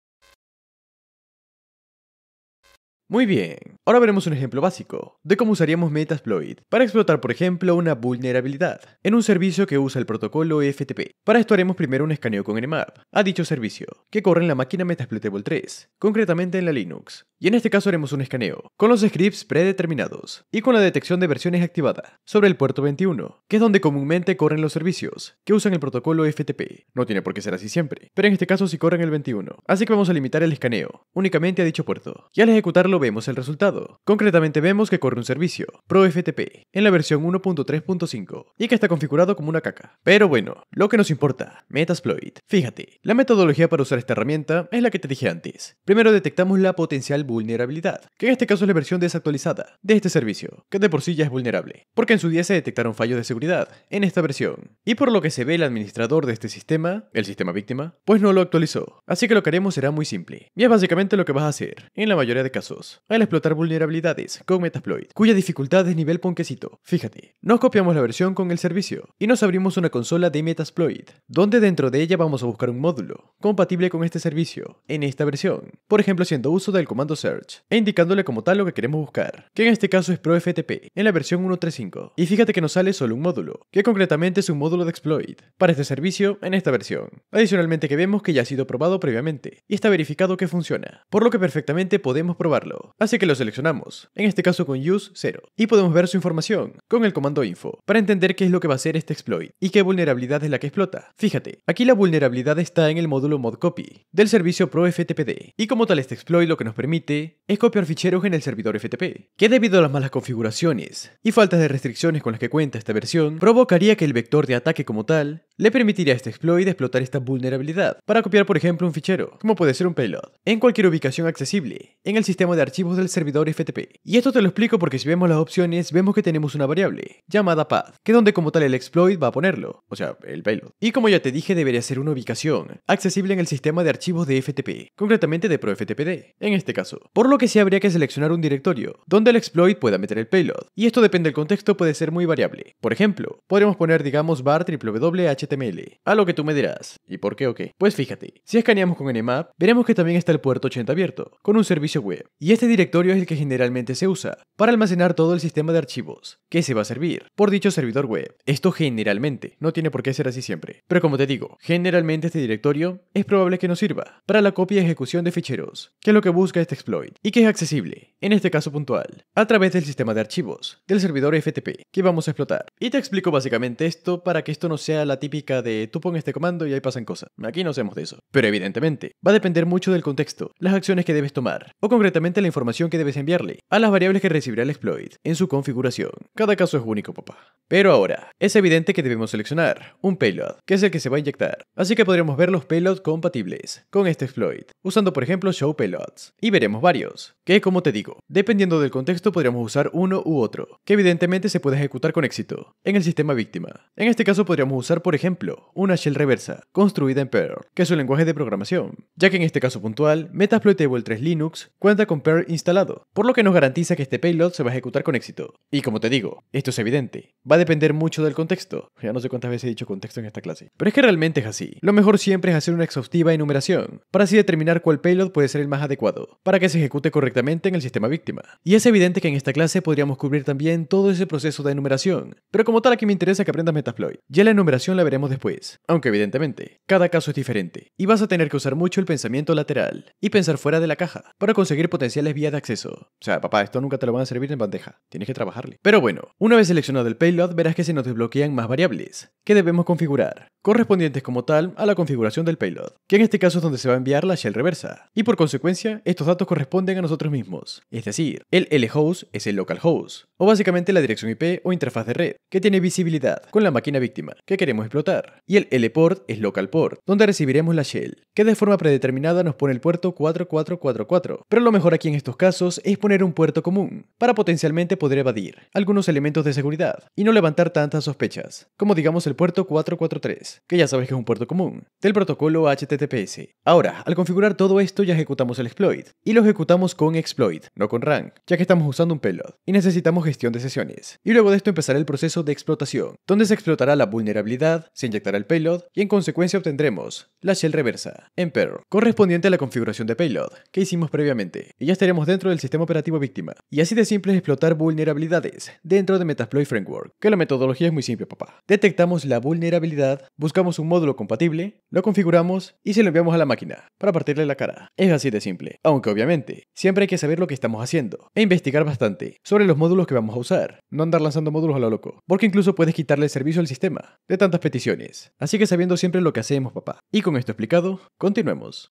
Muy bien, ahora veremos un ejemplo básico de cómo usaríamos Metasploit para explotar, por ejemplo, una vulnerabilidad en un servicio que usa el protocolo FTP. Para esto haremos primero un escaneo con Nmap a dicho servicio, que corre en la máquina Metasploitable 3, concretamente en la Linux. Y en este caso haremos un escaneo con los scripts predeterminados y con la detección de versiones activada sobre el puerto 21, que es donde comúnmente corren los servicios que usan el protocolo FTP. No tiene por qué ser así siempre, pero en este caso sí corren el 21. Así que vamos a limitar el escaneo únicamente a dicho puerto. Y al ejecutarlo vemos el resultado. Concretamente vemos que corre un servicio, ProFTP, en la versión 1.3.5, y que está configurado como una caca. Pero bueno, lo que nos importa, Metasploit. Fíjate, la metodología para usar esta herramienta es la que te dije antes. Primero detectamos la potencial vulnerabilidad, que en este caso es la versión desactualizada de este servicio, que de por sí ya es vulnerable, porque en su día se detectaron fallos de seguridad en esta versión, y por lo que se ve el administrador de este sistema, el sistema víctima, pues no lo actualizó. Así que lo que haremos será muy simple, y es básicamente lo que vas a hacer en la mayoría de casos al explotar vulnerabilidades con Metasploit, cuya dificultad es nivel ponquecito. Fíjate, nos copiamos la versión con el servicio y nos abrimos una consola de Metasploit, donde dentro de ella vamos a buscar un módulo compatible con este servicio en esta versión, por ejemplo haciendo uso del comando search e indicándole como tal lo que queremos buscar, que en este caso es ProFTP en la versión 1.3.5. Y fíjate que nos sale solo un módulo, que concretamente es un módulo de exploit para este servicio en esta versión. Adicionalmente que vemos que ya ha sido probado previamente y está verificado que funciona, por lo que perfectamente podemos probarlo. Así que lo seleccionamos, en este caso con use 0, y podemos ver su información con el comando info para entender qué es lo que va a hacer este exploit y qué vulnerabilidad es la que explota. Fíjate, aquí la vulnerabilidad está en el módulo modcopy del servicio ProFTPD, y como tal este exploit lo que nos permite es copiar ficheros en el servidor FTP, que debido a las malas configuraciones y faltas de restricciones con las que cuenta esta versión, provocaría que el vector de ataque como tal le permitiría a este exploit explotar esta vulnerabilidad para copiar por ejemplo un fichero, como puede ser un payload, en cualquier ubicación accesible en el sistema de archivos del servidor FTP. Y esto te lo explico porque si vemos las opciones, vemos que tenemos una variable, llamada path, que es donde como tal el exploit va a ponerlo, o sea, el payload. Y como ya te dije, debería ser una ubicación, accesible en el sistema de archivos de FTP, concretamente de ProFTPD, en este caso. Por lo que sí habría que seleccionar un directorio, donde el exploit pueda meter el payload. Y esto depende del contexto, puede ser muy variable. Por ejemplo, podremos poner, digamos, bar www.html, a lo que tú me dirás. ¿Y por qué o qué? Pues fíjate, si escaneamos con Nmap, veremos que también está el puerto 80 abierto, con un servicio web. Y este directorio es el que generalmente se usa para almacenar todo el sistema de archivos que se va a servir por dicho servidor web. Esto generalmente, no tiene por qué ser así siempre, pero como te digo, generalmente este directorio es probable que nos sirva para la copia y ejecución de ficheros, que es lo que busca este exploit y que es accesible, en este caso puntual, a través del sistema de archivos del servidor FTP que vamos a explotar. Y te explico básicamente esto para que esto no sea la típica de tú pones este comando y ahí pasan cosas. Aquí no hacemos de eso. Pero evidentemente, va a depender mucho del contexto, las acciones que debes tomar, o concretamente la información que debes enviarle a las variables que recibirá el exploit en su configuración. Cada caso es único, papá. Pero ahora, es evidente que debemos seleccionar un payload, que es el que se va a inyectar. Así que podríamos ver los payloads compatibles con este exploit, usando por ejemplo show payloads. Y veremos varios, que como te digo, dependiendo del contexto podríamos usar uno u otro, que evidentemente se puede ejecutar con éxito en el sistema víctima. En este caso podríamos usar por ejemplo una shell reversa, construida en Perl, que es un lenguaje de programación, ya que en este caso puntual, Metasploitable 3 Linux cuenta con instalado, por lo que nos garantiza que este payload se va a ejecutar con éxito. Y como te digo, esto es evidente, va a depender mucho del contexto. Ya no sé cuántas veces he dicho contexto en esta clase, pero es que realmente es así. Lo mejor siempre es hacer una exhaustiva enumeración, para así determinar cuál payload puede ser el más adecuado, para que se ejecute correctamente en el sistema víctima. Y es evidente que en esta clase podríamos cubrir también todo ese proceso de enumeración, pero como tal aquí me interesa que aprendas Metasploit. Ya la enumeración la veremos después, aunque evidentemente, cada caso es diferente, y vas a tener que usar mucho el pensamiento lateral, y pensar fuera de la caja, para conseguir potencial les vías de acceso. O sea, papá, esto nunca te lo van a servir en bandeja. Tienes que trabajarle. Pero bueno, una vez seleccionado el payload, verás que se nos desbloquean más variables que debemos configurar, correspondientes como tal a la configuración del payload, que en este caso es donde se va a enviar la shell reversa. Y por consecuencia, estos datos corresponden a nosotros mismos. Es decir, el lhost es el localhost, o básicamente la dirección IP o interfaz de red, que tiene visibilidad con la máquina víctima que queremos explotar. Y el lport es localport, donde recibiremos la shell, que de forma predeterminada nos pone el puerto 4444. Pero lo mejor aquí en estos casos es poner un puerto común, para potencialmente poder evadir algunos elementos de seguridad y no levantar tantas sospechas, como digamos el puerto 443, que ya sabes que es un puerto común, del protocolo HTTPS. Ahora, al configurar todo esto ya ejecutamos el exploit, y lo ejecutamos con exploit, no con rank, ya que estamos usando un payload, y necesitamos gestión de sesiones. Y luego de esto empezará el proceso de explotación, donde se explotará la vulnerabilidad, se inyectará el payload, y en consecuencia obtendremos la shell reversa, en Perl, correspondiente a la configuración de payload que hicimos previamente. Y ya estaríamos dentro del sistema operativo víctima. Y así de simple es explotar vulnerabilidades dentro de Metasploit Framework, que la metodología es muy simple, papá. Detectamos la vulnerabilidad, buscamos un módulo compatible, lo configuramos y se lo enviamos a la máquina para partirle la cara. Es así de simple. Aunque obviamente, siempre hay que saber lo que estamos haciendo e investigar bastante sobre los módulos que vamos a usar, no andar lanzando módulos a lo loco, porque incluso puedes quitarle el servicio al sistema de tantas peticiones. Así que sabiendo siempre lo que hacemos, papá. Y con esto explicado, continuemos.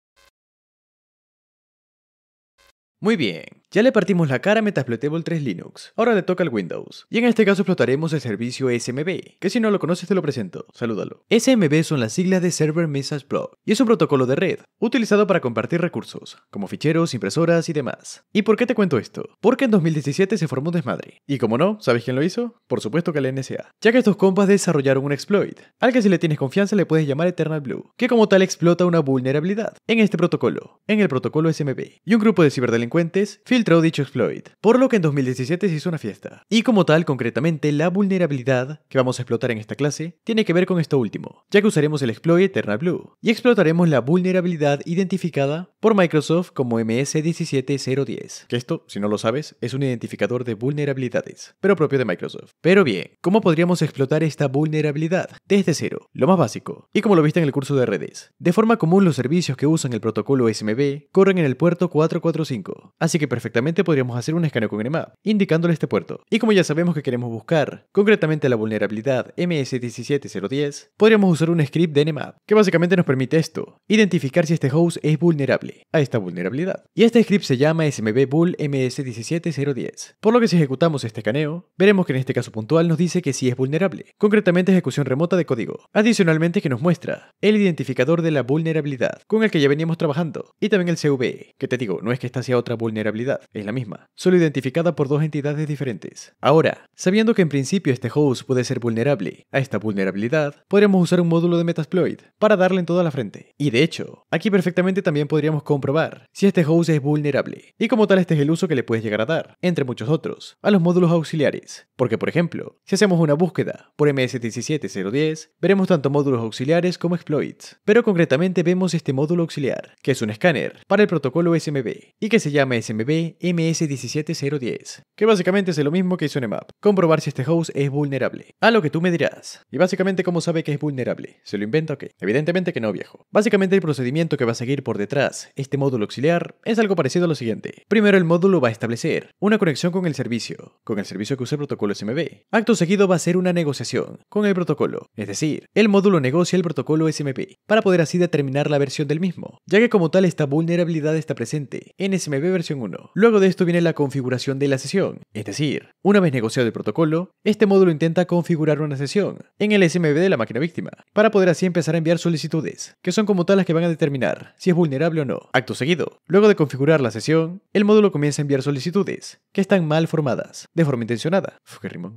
Muy bien. Ya le partimos la cara a Metasploitable 3 Linux, ahora le toca al Windows. Y en este caso explotaremos el servicio SMB, que si no lo conoces te lo presento, salúdalo. SMB son las siglas de Server Message Block, y es un protocolo de red, utilizado para compartir recursos, como ficheros, impresoras y demás. ¿Y por qué te cuento esto? Porque en 2017 se formó un desmadre. Y como no, ¿sabes quién lo hizo? Por supuesto que la NSA. Ya que estos compas desarrollaron un exploit, al que si le tienes confianza le puedes llamar Eternal Blue, que como tal explota una vulnerabilidad en este protocolo, en el protocolo SMB. Y un grupo de ciberdelincuentes, dicho exploit, por lo que en 2017 se hizo una fiesta. Y como tal, concretamente, la vulnerabilidad que vamos a explotar en esta clase tiene que ver con esto último, ya que usaremos el exploit Eternal Blue y explotaremos la vulnerabilidad identificada por Microsoft como MS17010, que esto, si no lo sabes, es un identificador de vulnerabilidades, pero propio de Microsoft. Pero bien, ¿cómo podríamos explotar esta vulnerabilidad? Desde cero, lo más básico, y como lo viste en el curso de redes. De forma común, los servicios que usan el protocolo SMB corren en el puerto 445, así que perfecto podríamos hacer un escaneo con Nmap, indicándole este puerto. Y como ya sabemos que queremos buscar, concretamente la vulnerabilidad MS17010, podríamos usar un script de Nmap, que básicamente nos permite esto, identificar si este host es vulnerable a esta vulnerabilidad. Y este script se llama BULL ms17010, por lo que si ejecutamos este escaneo, veremos que en este caso puntual nos dice que sí es vulnerable, concretamente ejecución remota de código. Adicionalmente que nos muestra el identificador de la vulnerabilidad, con el que ya veníamos trabajando, y también el CV, e, que te digo, no es que esta sea otra vulnerabilidad, es la misma, solo identificada por dos entidades diferentes. Ahora, sabiendo que en principio este host puede ser vulnerable a esta vulnerabilidad, podríamos usar un módulo de Metasploit para darle en toda la frente. Y de hecho, aquí perfectamente también podríamos comprobar si este host es vulnerable, y como tal este es el uso que le puedes llegar a dar, entre muchos otros, a los módulos auxiliares. Porque por ejemplo, si hacemos una búsqueda por MS17010, veremos tanto módulos auxiliares como exploits. Pero concretamente vemos este módulo auxiliar, que es un escáner para el protocolo SMB, y que se llama SMB MS17010, que básicamente es lo mismo que hizo Nmap comprobar si este host es vulnerable, a lo que tú me dirás. Y básicamente cómo sabe que es vulnerable, ¿se lo inventa o qué? Evidentemente que no, viejo. Básicamente el procedimiento que va a seguir por detrás este módulo auxiliar es algo parecido a lo siguiente. Primero el módulo va a establecer una conexión con el servicio, con el servicio que usa el protocolo SMB. Acto seguido va a ser una negociación con el protocolo, es decir, el módulo negocia el protocolo SMB para poder así determinar la versión del mismo, ya que como tal esta vulnerabilidad está presente en SMB versión 1. Luego de esto viene la configuración de la sesión, es decir, una vez negociado el protocolo, este módulo intenta configurar una sesión en el SMB de la máquina víctima, para poder así empezar a enviar solicitudes, que son como tal las que van a determinar si es vulnerable o no. Acto seguido, luego de configurar la sesión, el módulo comienza a enviar solicitudes, que están mal formadas, de forma intencionada,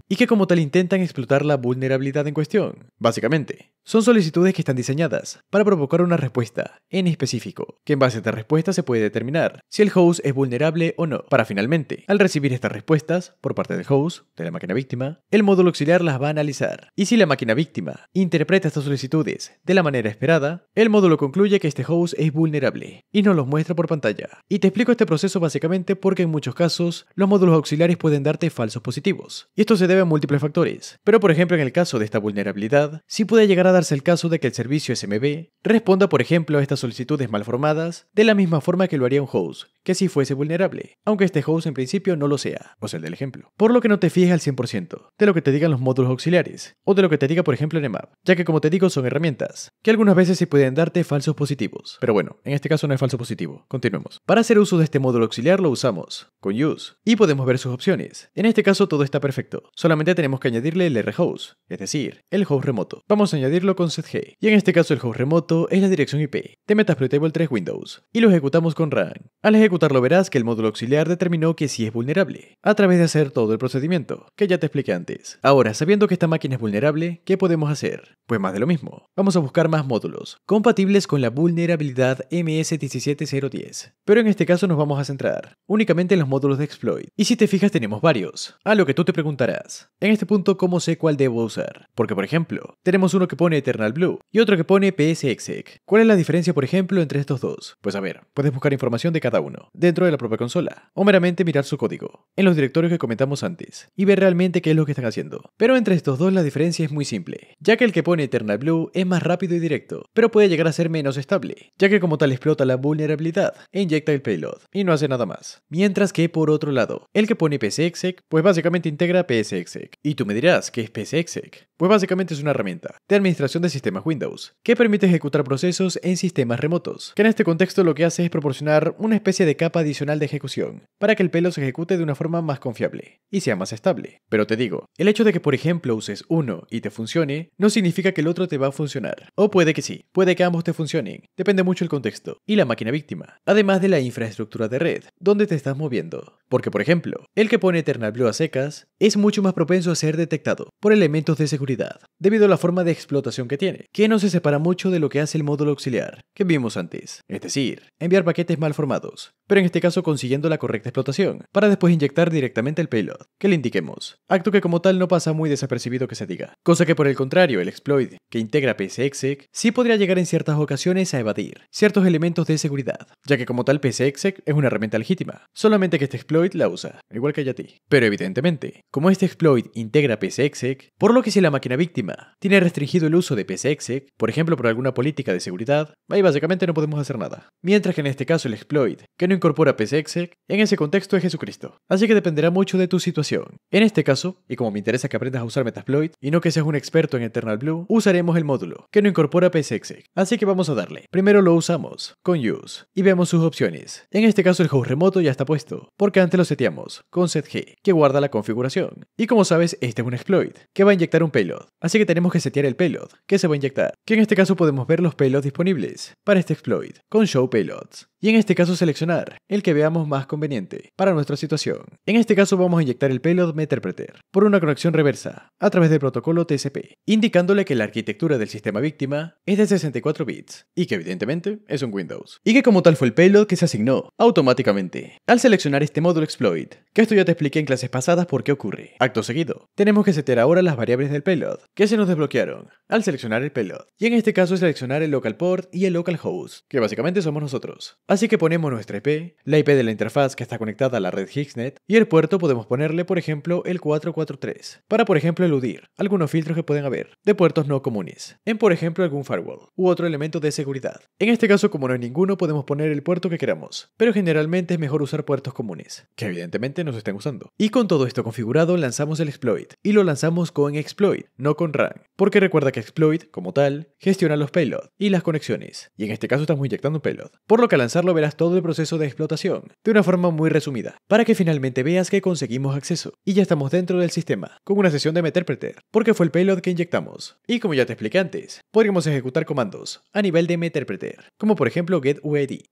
y que como tal intentan explotar la vulnerabilidad en cuestión. Básicamente, son solicitudes que están diseñadas para provocar una respuesta en específico, que en base a esta respuesta se puede determinar si el host es vulnerable o no, para finalmente, al recibir estas respuestas por parte del host, de la máquina víctima, el módulo auxiliar las va a analizar. Y si la máquina víctima interpreta estas solicitudes de la manera esperada, el módulo concluye que este host es vulnerable y nos los muestra por pantalla. Y te explico este proceso básicamente porque en muchos casos los módulos auxiliares pueden darte falsos positivos. Y esto se debe a múltiples factores, pero por ejemplo en el caso de esta vulnerabilidad, si puede llegar a darse el caso de que el servicio SMB responda, por ejemplo, a estas solicitudes malformadas de la misma forma que lo haría un host, que si fuese vulnerable, aunque este host en principio no lo sea, o sea el del ejemplo. Por lo que no te fijes al 100% de lo que te digan los módulos auxiliares, o de lo que te diga por ejemplo Nmap, ya que como te digo son herramientas, que algunas veces se pueden darte falsos positivos. Pero bueno, en este caso no es falso positivo. Continuemos. Para hacer uso de este módulo auxiliar lo usamos con use, y podemos ver sus opciones. En este caso todo está perfecto, solamente tenemos que añadirle el rhost, es decir, el host remoto. Vamos a añadirlo con setg, y en este caso el host remoto es la dirección IP de Metasploitable 3 Windows, y lo ejecutamos con run. Al ejecutar lo verás que el módulo auxiliar determinó que sí es vulnerable, a través de hacer todo el procedimiento, que ya te expliqué antes. Ahora, sabiendo que esta máquina es vulnerable, ¿qué podemos hacer? Pues más de lo mismo. Vamos a buscar más módulos, compatibles con la vulnerabilidad MS17010. Pero en este caso nos vamos a centrar únicamente en los módulos de exploit. Y si te fijas tenemos varios, a lo que tú te preguntarás. En este punto, ¿cómo sé cuál debo usar? Porque, por ejemplo, tenemos uno que pone Eternal Blue y otro que pone PSExec. ¿Cuál es la diferencia, por ejemplo, entre estos dos? Pues a ver, puedes buscar información de cada uno dentro de la propia consola, o meramente mirar su código en los directorios que comentamos antes y ver realmente qué es lo que están haciendo. Pero entre estos dos la diferencia es muy simple, ya que el que pone Eternal Blue es más rápido y directo, pero puede llegar a ser menos estable, ya que como tal explota la vulnerabilidad e inyecta el payload y no hace nada más. Mientras que por otro lado, el que pone PSEXEC, pues básicamente integra PSExec. Y tú me dirás, ¿qué es PSEXEC? Pues básicamente es una herramienta de administración de sistemas Windows, que permite ejecutar procesos en sistemas remotos, que en este contexto lo que hace es proporcionar una especie de capa adicional de ejecución, para que el pelo se ejecute de una forma más confiable y sea más estable. Pero te digo, el hecho de que por ejemplo uses uno y te funcione, no significa que el otro te va a funcionar. O puede que sí, puede que ambos te funcionen, depende mucho el contexto y la máquina víctima, además de la infraestructura de red, donde te estás moviendo. Porque por ejemplo, el que pone Eternal Blue a secas es mucho más propenso a ser detectado por elementos de seguridad, debido a la forma de explotación que tiene, que no se separa mucho de lo que hace el módulo auxiliar que vimos antes, es decir, enviar paquetes mal formados, pero en este caso consiguiendo la correcta explotación, para después inyectar directamente el payload, que le indiquemos, acto que como tal no pasa muy desapercibido que se diga, cosa que por el contrario el exploit, que integra PSExec, sí podría llegar en ciertas ocasiones a evadir ciertos elementos de seguridad, ya que como tal PSExec es una herramienta legítima, solamente que este exploit la usa, igual que ti. Pero evidentemente, como este exploit integra PSExec, por lo que si la máquina víctima tiene restringido el uso de PSExec, por ejemplo por alguna política de seguridad, ahí básicamente no podemos hacer nada. Mientras que en este caso el exploit, que no incorpora PSExec en ese contexto es Jesucristo, así que dependerá mucho de tu situación. En este caso, y como me interesa que aprendas a usar Metasploit y no que seas un experto en Eternal Blue, usaremos el módulo, que no incorpora PSExec, así que vamos a darle. Primero lo usamos, con use, y vemos sus opciones. En este caso el host remoto ya está puesto, porque antes lo seteamos, con setg, que guarda la configuración. Y como sabes, este es un exploit, que va a inyectar un payload, así que tenemos que setear el payload, que se va a inyectar, que en este caso podemos ver los payloads disponibles para este exploit, con show payloads y en este caso seleccionar el que veamos más conveniente para nuestra situación. En este caso vamos a inyectar el payload Meterpreter por una conexión reversa a través del protocolo TCP, indicándole que la arquitectura del sistema víctima es de 64 bits y que evidentemente es un Windows, y que como tal fue el payload que se asignó automáticamente al seleccionar este módulo exploit, que esto ya te expliqué en clases pasadas por qué ocurre. Acto seguido, tenemos que setear ahora las variables del payload que se nos desbloquearon al seleccionar el payload, y en este caso seleccionar el local port y el local host, que básicamente somos nosotros. Así que ponemos nuestra IP, la IP de la interfaz que está conectada a la red HiggsNet, y el puerto podemos ponerle, por ejemplo, el 443, para, por ejemplo, eludir algunos filtros que pueden haber de puertos no comunes, en, por ejemplo, algún firewall u otro elemento de seguridad. En este caso, como no hay ninguno, podemos poner el puerto que queramos, pero generalmente es mejor usar puertos comunes, que evidentemente no se estén usando. Y con todo esto configurado, lanzamos el exploit, y lo lanzamos con exploit, no con run, porque recuerda que exploit, como tal, gestiona los payloads y las conexiones, y en este caso estamos inyectando un payload, por lo que al lanzar verás todo el proceso de explotación, de una forma muy resumida, para que finalmente veas que conseguimos acceso y ya estamos dentro del sistema, con una sesión de Meterpreter, porque fue el payload que inyectamos. Y como ya te expliqué antes, podríamos ejecutar comandos a nivel de Meterpreter, como por ejemplo get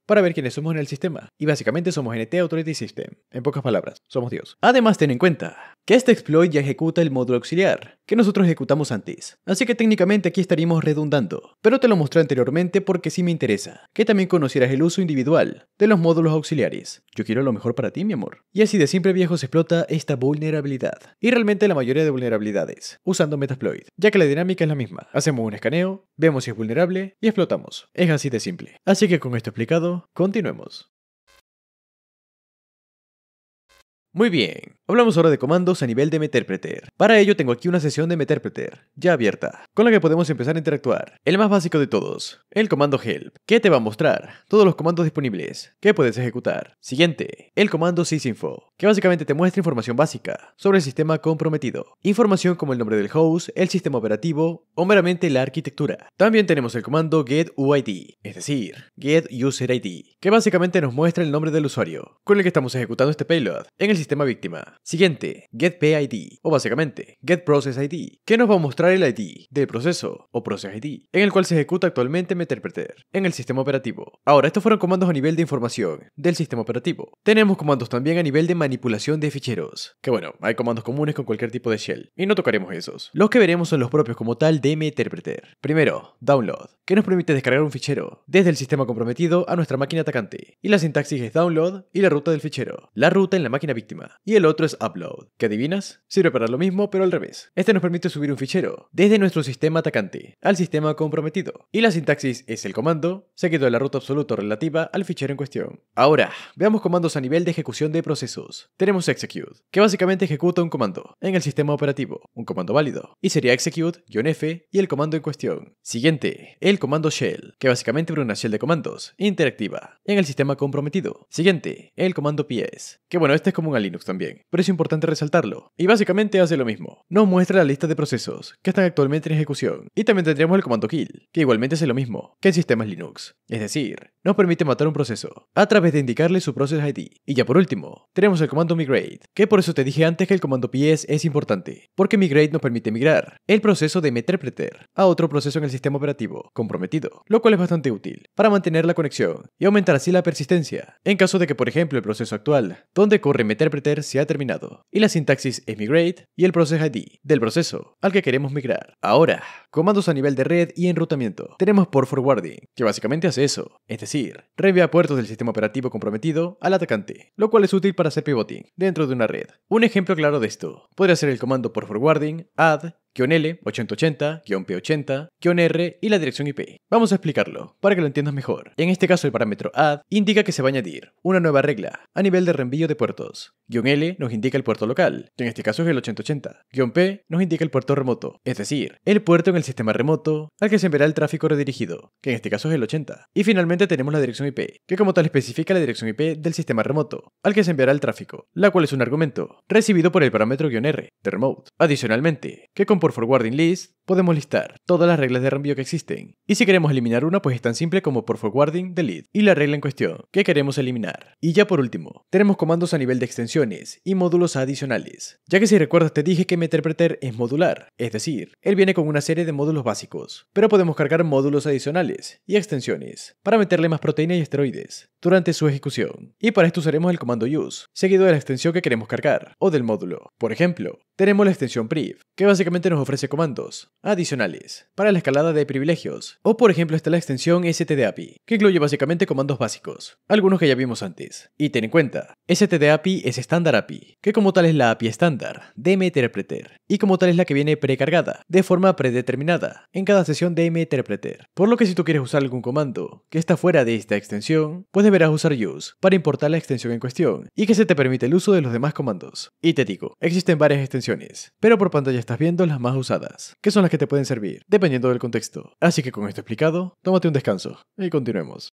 para ver quiénes somos en el sistema, y básicamente somos NT Authority System, en pocas palabras, somos Dios. Además ten en cuenta que este exploit ya ejecuta el módulo auxiliar, que nosotros ejecutamos antes, así que técnicamente aquí estaríamos redundando, pero te lo mostré anteriormente porque sí me interesa, que también conocieras el uso individual de los módulos auxiliares. Yo quiero lo mejor para ti, mi amor. Y así de simple viejo se explota esta vulnerabilidad. Y realmente la mayoría de vulnerabilidades, usando Metasploit, ya que la dinámica es la misma. Hacemos un escaneo, vemos si es vulnerable y explotamos. Es así de simple. Así que con esto explicado, continuemos. Muy bien, Hablamos ahora de comandos a nivel de Meterpreter. Para ello tengo aquí una sesión de Meterpreter, ya abierta, con la que podemos empezar a interactuar. El más básico de todos, el comando help, que te va a mostrar todos los comandos disponibles que puedes ejecutar. Siguiente, el comando sysinfo, que básicamente te muestra información básica sobre el sistema comprometido. Información como el nombre del host, el sistema operativo o meramente la arquitectura. También tenemos el comando getuid, es decir, getuserid, que básicamente nos muestra el nombre del usuario con el que estamos ejecutando este payload en el sistema víctima. Siguiente, GetPayID, o básicamente GetProcessID, que nos va a mostrar el ID del proceso o ProcessID, en el cual se ejecuta actualmente meterpreter en el sistema operativo. Ahora, estos fueron comandos a nivel de información del sistema operativo. Tenemos comandos también a nivel de manipulación de ficheros, que bueno, hay comandos comunes con cualquier tipo de shell, y no tocaremos esos. Los que veremos son los propios como tal de meterpreter Primero, download, que nos permite descargar un fichero desde el sistema comprometido a nuestra máquina atacante, y la sintaxis es download y la ruta del fichero, la ruta en la máquina víctima, y el otro es upload, ¿Qué adivinas, sirve para lo mismo pero al revés. Este nos permite subir un fichero desde nuestro sistema atacante al sistema comprometido. Y la sintaxis es el comando, seguido de la ruta absoluta relativa al fichero en cuestión. Ahora, veamos comandos a nivel de ejecución de procesos. Tenemos execute, que básicamente ejecuta un comando en el sistema operativo, un comando válido, y sería execute-f y el comando en cuestión. Siguiente, el comando shell, que básicamente una shell de comandos, interactiva, en el sistema comprometido. Siguiente, el comando ps, que bueno, este es común a Linux también, pero es importante resaltarlo. Y básicamente hace lo mismo. Nos muestra la lista de procesos que están actualmente en ejecución. Y también tendríamos el comando kill, que igualmente hace lo mismo que en sistemas Linux. Es decir, nos permite matar un proceso a través de indicarle su process ID. Y ya por último, tenemos el comando migrate, que por eso te dije antes que el comando PS es importante, porque migrate nos permite migrar el proceso de meterpreter a otro proceso en el sistema operativo comprometido, lo cual es bastante útil para mantener la conexión y aumentar así la persistencia en caso de que por ejemplo el proceso actual donde corre meterpreter se ha terminado y la sintaxis es migrate y el process ID del proceso al que queremos migrar. Ahora, comandos a nivel de red y enrutamiento. Tenemos por forwarding, que básicamente hace eso, es decir, decir, reenvía puertos del sistema operativo comprometido al atacante, lo cual es útil para hacer pivoting dentro de una red. Un ejemplo claro de esto podría ser el comando por forwarding add L, 8080, P80, R y la dirección IP. Vamos a explicarlo, para que lo entiendas mejor. En este caso el parámetro add indica que se va a añadir una nueva regla a nivel de reenvío de puertos. L nos indica el puerto local, que en este caso es el 8080. P nos indica el puerto remoto, es decir, el puerto en el sistema remoto al que se enviará el tráfico redirigido, que en este caso es el 80. Y finalmente tenemos la dirección IP, que como tal especifica la dirección IP del sistema remoto al que se enviará el tráfico, la cual es un argumento recibido por el parámetro -R de remote. Adicionalmente, que por forwarding list, podemos listar todas las reglas de reenvío que existen. Y si queremos eliminar una, pues es tan simple como por forwarding delete y la regla en cuestión que queremos eliminar. Y ya por último, tenemos comandos a nivel de extensiones y módulos adicionales. Ya que si recuerdas te dije que Meterpreter es modular, es decir, él viene con una serie de módulos básicos, pero podemos cargar módulos adicionales y extensiones para meterle más proteína y esteroides durante su ejecución. Y para esto usaremos el comando use, seguido de la extensión que queremos cargar o del módulo. Por ejemplo, tenemos la extensión priv, que básicamente nos ofrece comandos adicionales para la escalada de privilegios, o por ejemplo está la extensión stdapi, que incluye básicamente comandos básicos, algunos que ya vimos antes. Y ten en cuenta, stdapi es estándar API, que como tal es la API estándar de Meterpreter, y como tal es la que viene precargada de forma predeterminada en cada sesión de Meterpreter. Por lo que si tú quieres usar algún comando que está fuera de esta extensión, pues deberás usar use para importar la extensión en cuestión y que se te permite el uso de los demás comandos. Y te digo, existen varias extensiones pero por pantalla estás viendo las más usadas, que son las que te pueden servir, dependiendo del contexto. Así que con esto explicado, tómate un descanso y continuemos.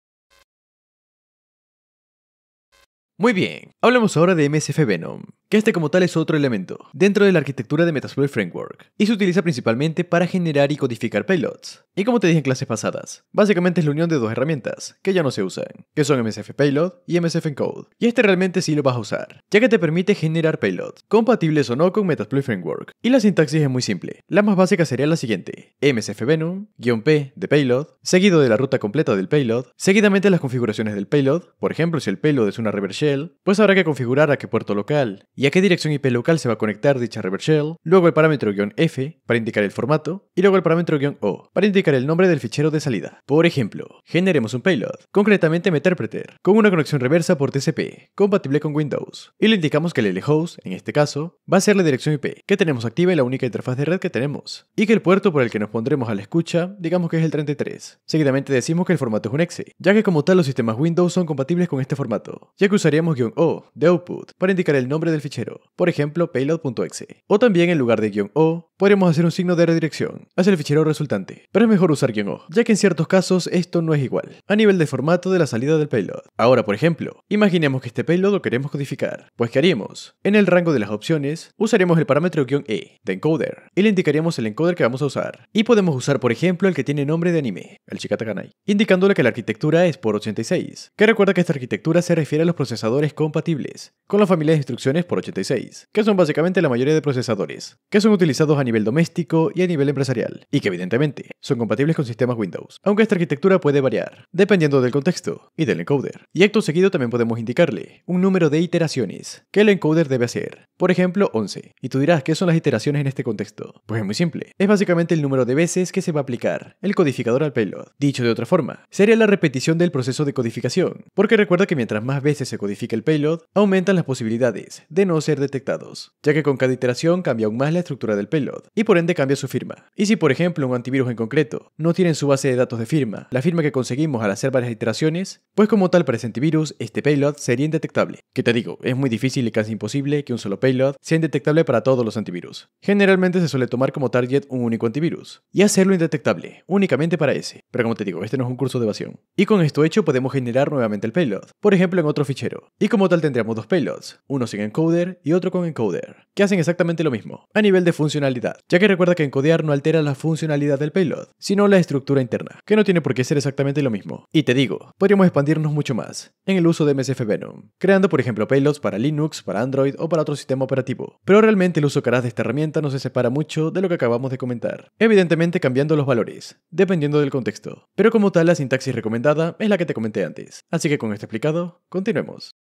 Muy bien, hablemos ahora de MSF Venom, que este como tal es otro elemento dentro de la arquitectura de Metasploit Framework y se utiliza principalmente para generar y codificar payloads. Y como te dije en clases pasadas, básicamente es la unión de dos herramientas que ya no se usan, que son MSF Payload y MSF Encode. Y este realmente sí lo vas a usar, ya que te permite generar payloads compatibles o no con Metasploit Framework. Y la sintaxis es muy simple. La más básica sería la siguiente: MSF Venom, guión P de payload, seguido de la ruta completa del payload, seguidamente las configuraciones del payload, por ejemplo, si el payload es una reversión pues habrá que configurar a qué puerto local y a qué dirección IP local se va a conectar dicha reverse shell, luego el parámetro "-f", para indicar el formato, y luego el parámetro "-o", para indicar el nombre del fichero de salida. Por ejemplo, generemos un payload, concretamente Meterpreter, con una conexión reversa por TCP, compatible con Windows, y le indicamos que el lhost, en este caso, va a ser la dirección IP, que tenemos activa y la única interfaz de red que tenemos, y que el puerto por el que nos pondremos a la escucha, digamos que es el 33. Seguidamente decimos que el formato es un exe, ya que como tal los sistemas Windows son compatibles con este formato, ya que usaría usaríamos "-o", de output, para indicar el nombre del fichero, por ejemplo payload.exe, o también en lugar de "-o", podríamos hacer un signo de redirección hacia el fichero resultante, pero es mejor usar guión O, ya que en ciertos casos esto no es igual, a nivel de formato de la salida del payload. Ahora, por ejemplo, imaginemos que este payload lo queremos codificar, pues ¿qué haríamos? En el rango de las opciones, usaremos el parámetro guión E de encoder, y le indicaríamos el encoder que vamos a usar, y podemos usar, por ejemplo, el que tiene nombre de anime, el Shikatakanai, indicándole que la arquitectura es por 86, que recuerda que esta arquitectura se refiere a los procesadores compatibles, con la familia de instrucciones por 86, que son básicamente la mayoría de procesadores, que son utilizados a nivel doméstico y a nivel empresarial, y que evidentemente son compatibles con sistemas Windows, aunque esta arquitectura puede variar, dependiendo del contexto y del encoder. Y acto seguido también podemos indicarle un número de iteraciones que el encoder debe hacer, por ejemplo 11. Y tú dirás, ¿qué son las iteraciones en este contexto? Pues es muy simple, es básicamente el número de veces que se va a aplicar el codificador al payload. Dicho de otra forma, sería la repetición del proceso de codificación, porque recuerda que mientras más veces se codifica el payload, aumentan las posibilidades de no ser detectados, ya que con cada iteración cambia aún más la estructura del payload y por ende cambia su firma. Y si por ejemplo un antivirus en concreto no tiene en su base de datos de firma la firma que conseguimos al hacer varias iteraciones, pues como tal para ese antivirus este payload sería indetectable. Que te digo, es muy difícil y casi imposible que un solo payload sea indetectable para todos los antivirus. Generalmente se suele tomar como target un único antivirus, y hacerlo indetectable, únicamente para ese. Pero como te digo, este no es un curso de evasión. Y con esto hecho podemos generar nuevamente el payload, por ejemplo en otro fichero. Y como tal tendríamos dos payloads, uno sin encoder y otro con encoder, que hacen exactamente lo mismo, a nivel de funcionalidad ya que recuerda que encodear no altera la funcionalidad del payload, sino la estructura interna, que no tiene por qué ser exactamente lo mismo. Y te digo, podríamos expandirnos mucho más en el uso de MSF Venom, creando por ejemplo payloads para Linux, para Android o para otro sistema operativo. Pero realmente el uso que de esta herramienta no se separa mucho de lo que acabamos de comentar, evidentemente cambiando los valores, dependiendo del contexto. Pero como tal, la sintaxis recomendada es la que te comenté antes. Así que con esto explicado, continuemos.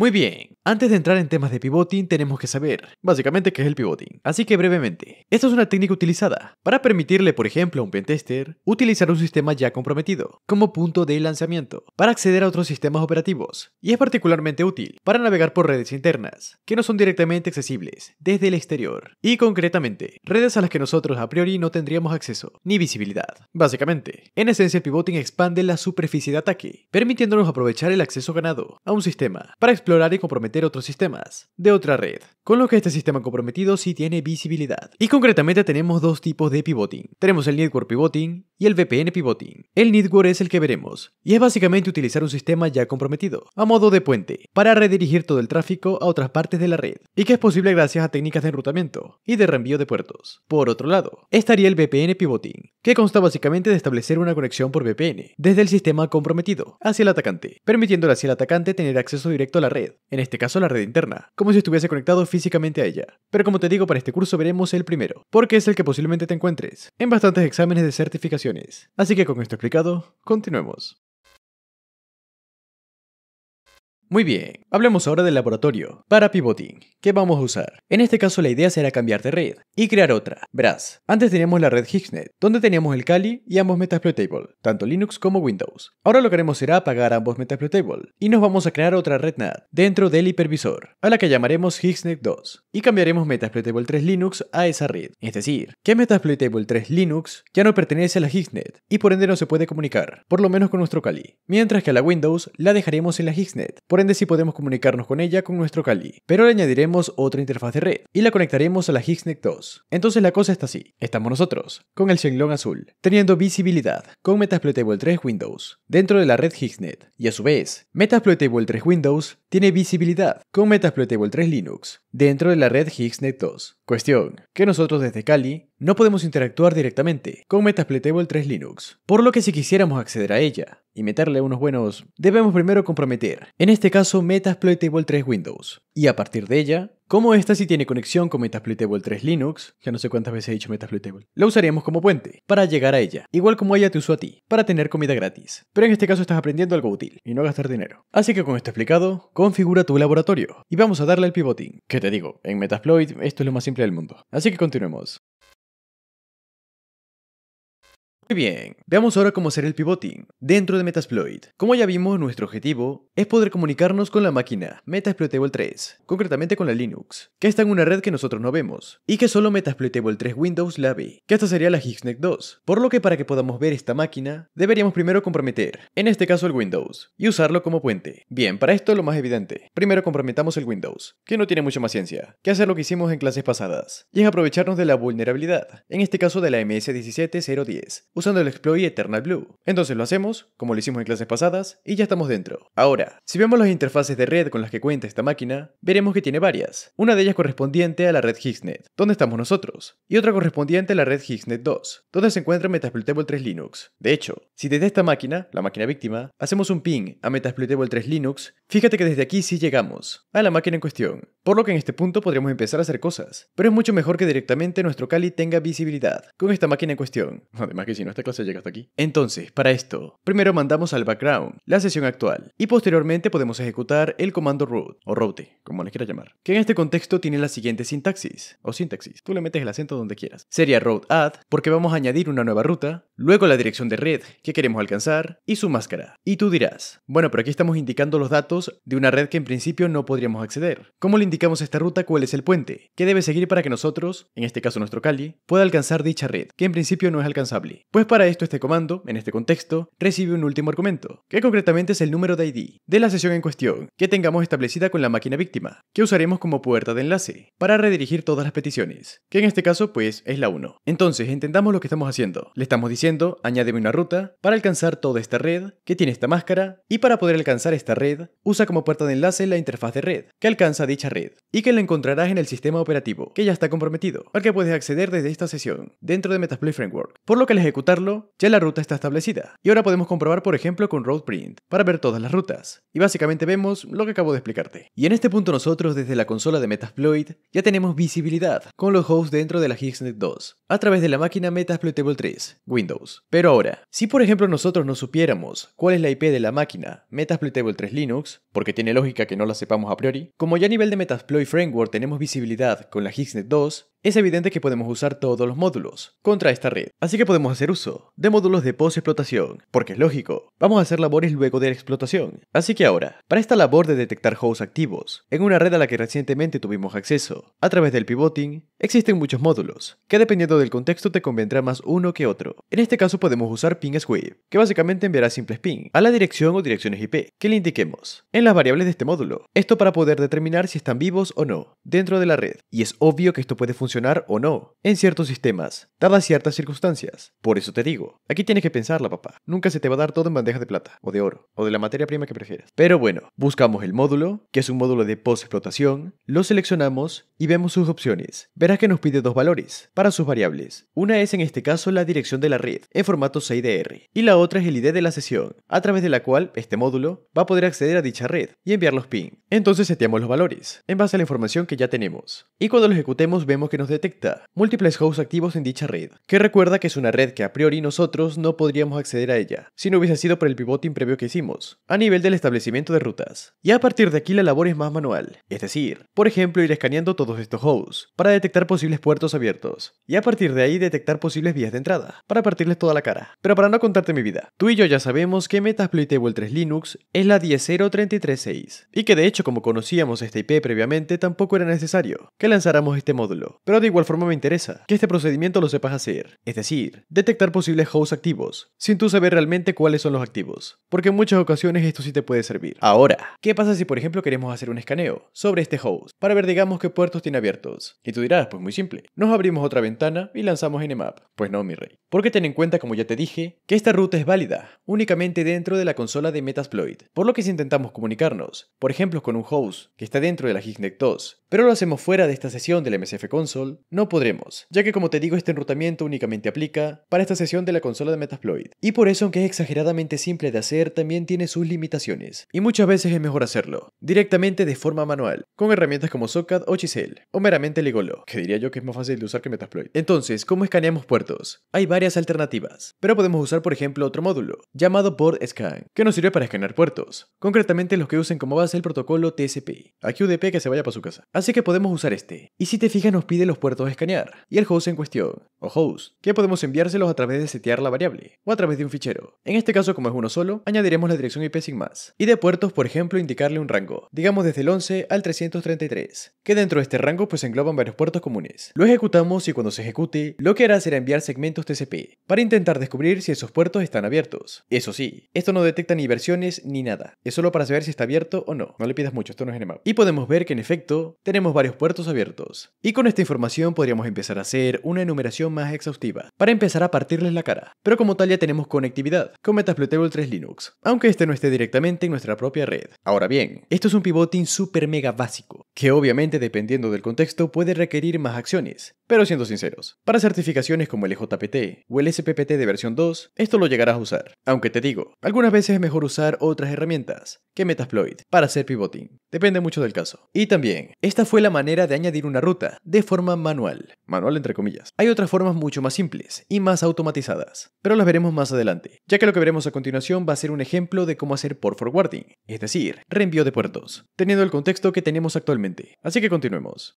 Muy bien, antes de entrar en temas de pivoting tenemos que saber, básicamente, qué es el pivoting. Así que brevemente, esta es una técnica utilizada para permitirle, por ejemplo, a un pentester utilizar un sistema ya comprometido como punto de lanzamiento para acceder a otros sistemas operativos y es particularmente útil para navegar por redes internas que no son directamente accesibles desde el exterior y concretamente redes a las que nosotros a priori no tendríamos acceso ni visibilidad. Básicamente, en esencia el pivoting expande la superficie de ataque, permitiéndonos aprovechar el acceso ganado a un sistema para explorar y comprometer otros sistemas de otra red, con lo que este sistema comprometido sí tiene visibilidad. Y concretamente tenemos dos tipos de pivoting. Tenemos el network pivoting y el VPN pivoting. El network es el que veremos, y es básicamente utilizar un sistema ya comprometido, a modo de puente, para redirigir todo el tráfico a otras partes de la red, y que es posible gracias a técnicas de enrutamiento y de reenvío de puertos. Por otro lado, estaría el VPN pivoting, que consta básicamente de establecer una conexión por VPN, desde el sistema comprometido, hacia el atacante, permitiéndole así el atacante tener acceso directo a la red en este caso la red interna, como si estuviese conectado físicamente a ella. Pero como te digo, para este curso veremos el primero, porque es el que posiblemente te encuentres en bastantes exámenes de certificaciones. Así que con esto explicado, continuemos. Muy bien, hablemos ahora del laboratorio para pivoting. ¿Qué vamos a usar? En este caso la idea será cambiar de red y crear otra, verás, Antes teníamos la red HiggsNet, donde teníamos el Kali y ambos Metasploitable, tanto Linux como Windows. Ahora lo que haremos será apagar ambos Metasploitable y nos vamos a crear otra red NAT dentro del hipervisor, a la que llamaremos HiggsNet 2 y cambiaremos Metasploitable 3 Linux a esa red. Es decir, que Metasploitable 3 Linux ya no pertenece a la HiggsNet y por ende no se puede comunicar, por lo menos con nuestro Kali, mientras que a la Windows la dejaremos en la HiggsNet. Si podemos comunicarnos con ella con nuestro Kali. Pero le añadiremos otra interfaz de red y la conectaremos a la HiggsNet 2. Entonces la cosa está así. Estamos nosotros, con el Shenlong azul, teniendo visibilidad, con Metasploitable 3 Windows, dentro de la red Hixnet. Y a su vez, Metasploitable 3 Windows tiene visibilidad, con Metasploitable 3 Linux, dentro de la red Hixnet 2. Cuestión, que nosotros desde Kali no podemos interactuar directamente con Metasploitable 3 Linux, por lo que si quisiéramos acceder a ella y meterle unos buenos, debemos primero comprometer, en este caso Metasploitable 3 Windows, y a partir de ella, como esta sí tiene conexión con Metasploitable 3 Linux, ya no sé cuántas veces he dicho Metasploitable, la usaríamos como puente para llegar a ella, igual como ella te usó a ti, para tener comida gratis. Pero en este caso estás aprendiendo algo útil y no gastar dinero. Así que con esto explicado, configura tu laboratorio y vamos a darle el pivoting. Que te digo, en Metasploit esto es lo más simple del mundo. Así que continuemos. Muy bien, veamos ahora cómo hacer el pivoting dentro de Metasploit. Como ya vimos, nuestro objetivo es poder comunicarnos con la máquina Metasploitable 3, concretamente con la Linux, que está en una red que nosotros no vemos, y que solo Metasploitable 3 Windows la ve, que esta sería la Hixnet 2, por lo que para que podamos ver esta máquina, deberíamos primero comprometer, en este caso el Windows, y usarlo como puente. Bien, para esto lo más evidente, primero comprometamos el Windows, que no tiene mucha más ciencia, que hacer lo que hicimos en clases pasadas, y es aprovecharnos de la vulnerabilidad, en este caso de la MS17010, usando el exploit Eternal Blue. Entonces lo hacemos, como lo hicimos en clases pasadas, y ya estamos dentro. Ahora, si vemos las interfaces de red con las que cuenta esta máquina, veremos que tiene varias. Una de ellas correspondiente a la red Higgsnet, donde estamos nosotros, y otra correspondiente a la red Higgsnet 2, donde se encuentra Metasploitable 3 Linux. De hecho, si desde esta máquina, la máquina víctima, hacemos un ping a Metasploitable 3 Linux, fíjate que desde aquí sí llegamos, a la máquina en cuestión, por lo que en este punto podríamos empezar a hacer cosas, pero es mucho mejor que directamente nuestro Kali tenga visibilidad con esta máquina en cuestión. Además que si no esta clase llega hasta aquí. Entonces, para esto, primero mandamos al background la sesión actual y posteriormente podemos ejecutar el comando root o route, como les quiera llamar, que en este contexto tiene la siguiente sintaxis o sintaxis. Tú le metes el acento donde quieras. Sería route add porque vamos a añadir una nueva ruta, luego la dirección de red que queremos alcanzar y su máscara. Y tú dirás, bueno, pero aquí estamos indicando los datos de una red que en principio no podríamos acceder. ¿Cómo le indicamos a esta ruta cuál es el puente que debe seguir para que nosotros, en este caso nuestro Cali, pueda alcanzar dicha red, que en principio no es alcanzable? Pues para esto este comando, en este contexto, recibe un último argumento, que concretamente es el número de ID de la sesión en cuestión que tengamos establecida con la máquina víctima, que usaremos como puerta de enlace para redirigir todas las peticiones, que en este caso pues es la 1. Entonces entendamos lo que estamos haciendo. Le estamos diciendo, añádeme una ruta para alcanzar toda esta red que tiene esta máscara y para poder alcanzar esta red, usa como puerta de enlace la interfaz de red que alcanza dicha red y que la encontrarás en el sistema operativo que ya está comprometido, al que puedes acceder desde esta sesión dentro de Metasploit Framework, por lo que el ya la ruta está establecida. Y ahora podemos comprobar por ejemplo con print para ver todas las rutas. Y básicamente vemos lo que acabo de explicarte. Y en este punto nosotros desde la consola de Metasploit ya tenemos visibilidad con los hosts dentro de la HiggsNet 2, a través de la máquina Metasploitable 3, Windows. Pero ahora, si por ejemplo nosotros no supiéramos cuál es la IP de la máquina Metasploitable 3 Linux, porque tiene lógica que no la sepamos a priori, como ya a nivel de Metasploit Framework tenemos visibilidad con la HiggsNet 2, es evidente que podemos usar todos los módulos contra esta red, así que podemos hacer uso de módulos de post-explotación, porque es lógico, vamos a hacer labores luego de la explotación. Así que ahora, para esta labor de detectar hosts activos en una red a la que recientemente tuvimos acceso a través del pivoting, existen muchos módulos, que dependiendo del contexto te convendrá más uno que otro. En este caso podemos usar ping sweep, que básicamente enviará simples ping a la dirección o direcciones IP que le indiquemos en las variables de este módulo, esto para poder determinar si están vivos o no dentro de la red, y es obvio que esto puede funcionar o no en ciertos sistemas, dadas ciertas circunstancias. Por eso te digo, aquí tienes que pensarla, papá. Nunca se te va a dar todo en bandeja de plata, o de oro, o de la materia prima que prefieras. Pero bueno, buscamos el módulo, que es un módulo de post-explotación, lo seleccionamos y vemos sus opciones. Verás que nos pide dos valores para sus variables. Una es en este caso la dirección de la red, en formato CIDR, y la otra es el ID de la sesión, a través de la cual este módulo va a poder acceder a dicha red y enviar los ping. Entonces seteamos los valores, en base a la información que ya tenemos. Y cuando lo ejecutemos vemos que nos detecta múltiples hosts activos en dicha red, que recuerda que es una red que a priori nosotros no podríamos acceder a ella, si no hubiese sido por el pivoting previo que hicimos, a nivel del establecimiento de rutas. Y a partir de aquí la labor es más manual, es decir, por ejemplo ir escaneando todos estos hosts, para detectar posibles puertos abiertos, y a partir de ahí detectar posibles vías de entrada, para partirles toda la cara. Pero para no contarte mi vida, tú y yo ya sabemos que Metasploitable 3 Linux es la 10336, y que de hecho como conocíamos esta IP previamente tampoco era necesario que lanzáramos este módulo pero de igual forma me interesa que este procedimiento lo sepas hacer, es decir, detectar posibles hosts activos, sin tú saber realmente cuáles son los activos, porque en muchas ocasiones esto sí te puede servir. Ahora, ¿qué pasa si por ejemplo queremos hacer un escaneo sobre este host para ver digamos qué puertos tiene abiertos? Y tú dirás, pues muy simple, nos abrimos otra ventana y lanzamos Nmap. Pues no, mi rey. Porque ten en cuenta, como ya te dije, que esta ruta es válida únicamente dentro de la consola de Metasploit, por lo que si intentamos comunicarnos, por ejemplo con un host que está dentro de la Hignet 2 pero lo hacemos fuera de esta sesión del MSF Console, no podremos, ya que como te digo este enrutamiento únicamente aplica para esta sesión de la consola de Metasploit, y por eso aunque es exageradamente simple de hacer, también tiene sus limitaciones, y muchas veces es mejor hacerlo, directamente de forma manual, con herramientas como SOCAD o Chisel, o meramente Legolo, que diría yo que es más fácil de usar que Metasploit. Entonces, ¿cómo escaneamos puertos? Hay varias alternativas, pero podemos usar por ejemplo otro módulo, llamado BoardScan, Scan, que nos sirve para escanear puertos, concretamente los que usen como base el protocolo TCP, a UDP que se vaya para su casa así que podemos usar este. Y si te fijas nos pide los puertos a escanear, y el host en cuestión, o host, que podemos enviárselos a través de setear la variable, o a través de un fichero. En este caso, como es uno solo, añadiremos la dirección IP sin más. Y de puertos, por ejemplo, indicarle un rango, digamos desde el 11 al 333, que dentro de este rango pues engloban varios puertos comunes. Lo ejecutamos y cuando se ejecute, lo que hará será enviar segmentos TCP, para intentar descubrir si esos puertos están abiertos. Eso sí, esto no detecta ni versiones ni nada, es solo para saber si está abierto o no. No le pidas mucho, esto no es NMAP. Y podemos ver que en efecto, tenemos varios puertos abiertos. Y con esta información podríamos empezar a hacer una enumeración más exhaustiva, para empezar a partirles la cara. Pero como tal ya tenemos conectividad, con Metasploitable 3 Linux, aunque este no esté directamente en nuestra propia red. Ahora bien, esto es un pivoting super mega básico, que obviamente dependiendo del contexto puede requerir más acciones. Pero siendo sinceros, para certificaciones como el JPT o el SPPT de versión 2, esto lo llegarás a usar. Aunque te digo, algunas veces es mejor usar otras herramientas que Metasploit para hacer pivoting. Depende mucho del caso. Y también, esta fue la manera de añadir una ruta, de forma manual. Manual entre comillas. Hay otras formas mucho más simples y más automatizadas, pero las veremos más adelante, ya que lo que veremos a continuación va a ser un ejemplo de cómo hacer port forwarding, es decir, reenvío de puertos, teniendo el contexto que tenemos actualmente. Así que continuemos.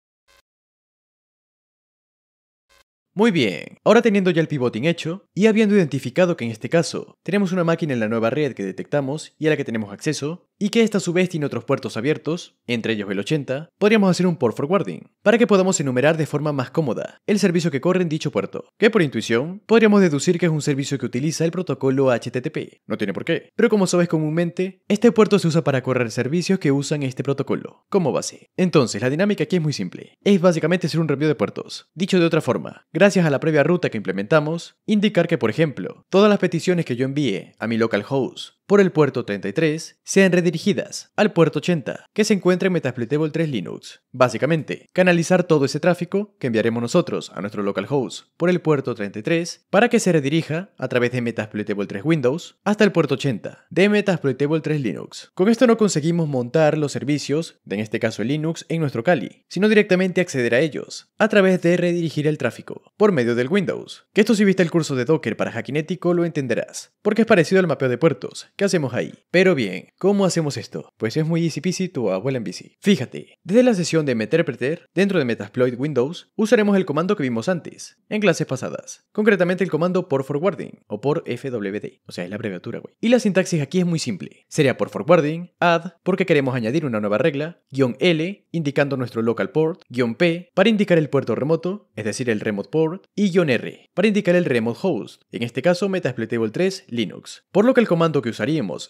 Muy bien, ahora teniendo ya el pivoting hecho y habiendo identificado que en este caso tenemos una máquina en la nueva red que detectamos y a la que tenemos acceso, y que esta a su vez tiene otros puertos abiertos, entre ellos el 80, podríamos hacer un port forwarding, para que podamos enumerar de forma más cómoda el servicio que corre en dicho puerto, que por intuición podríamos deducir que es un servicio que utiliza el protocolo HTTP, no tiene por qué, pero como sabes comúnmente, este puerto se usa para correr servicios que usan este protocolo, como base. Entonces, la dinámica aquí es muy simple, es básicamente hacer un review de puertos, dicho de otra forma, gracias a la previa ruta que implementamos, indicar que por ejemplo, todas las peticiones que yo envíe a mi localhost por el puerto 33 sean redirigidas al puerto 80, que se encuentra en Metasploitable 3 Linux. Básicamente, canalizar todo ese tráfico que enviaremos nosotros a nuestro localhost por el puerto 33 para que se redirija a través de Metasploitable 3 Windows hasta el puerto 80 de Metasploitable 3 Linux. Con esto no conseguimos montar los servicios, en este caso Linux, en nuestro Kali, sino directamente acceder a ellos a través de redirigir el tráfico por medio del Windows. Que esto si viste el curso de Docker para Hackinético lo entenderás, porque es parecido al mapeo de puertos ¿Qué hacemos ahí? Pero bien, ¿cómo hacemos esto? Pues es muy easy peasy tu abuela en bici. Fíjate, desde la sesión de Meterpreter, dentro de Metasploit Windows, usaremos el comando que vimos antes, en clases pasadas. Concretamente el comando por forwarding, o por FWD, o sea, es la abreviatura, güey. Y la sintaxis aquí es muy simple. Sería por forwarding, add, porque queremos añadir una nueva regla, guión L, indicando nuestro local port, guión P, para indicar el puerto remoto, es decir, el remote port, y guión R, para indicar el remote host, en este caso Metasploitable 3 Linux. Por lo que el comando que usamos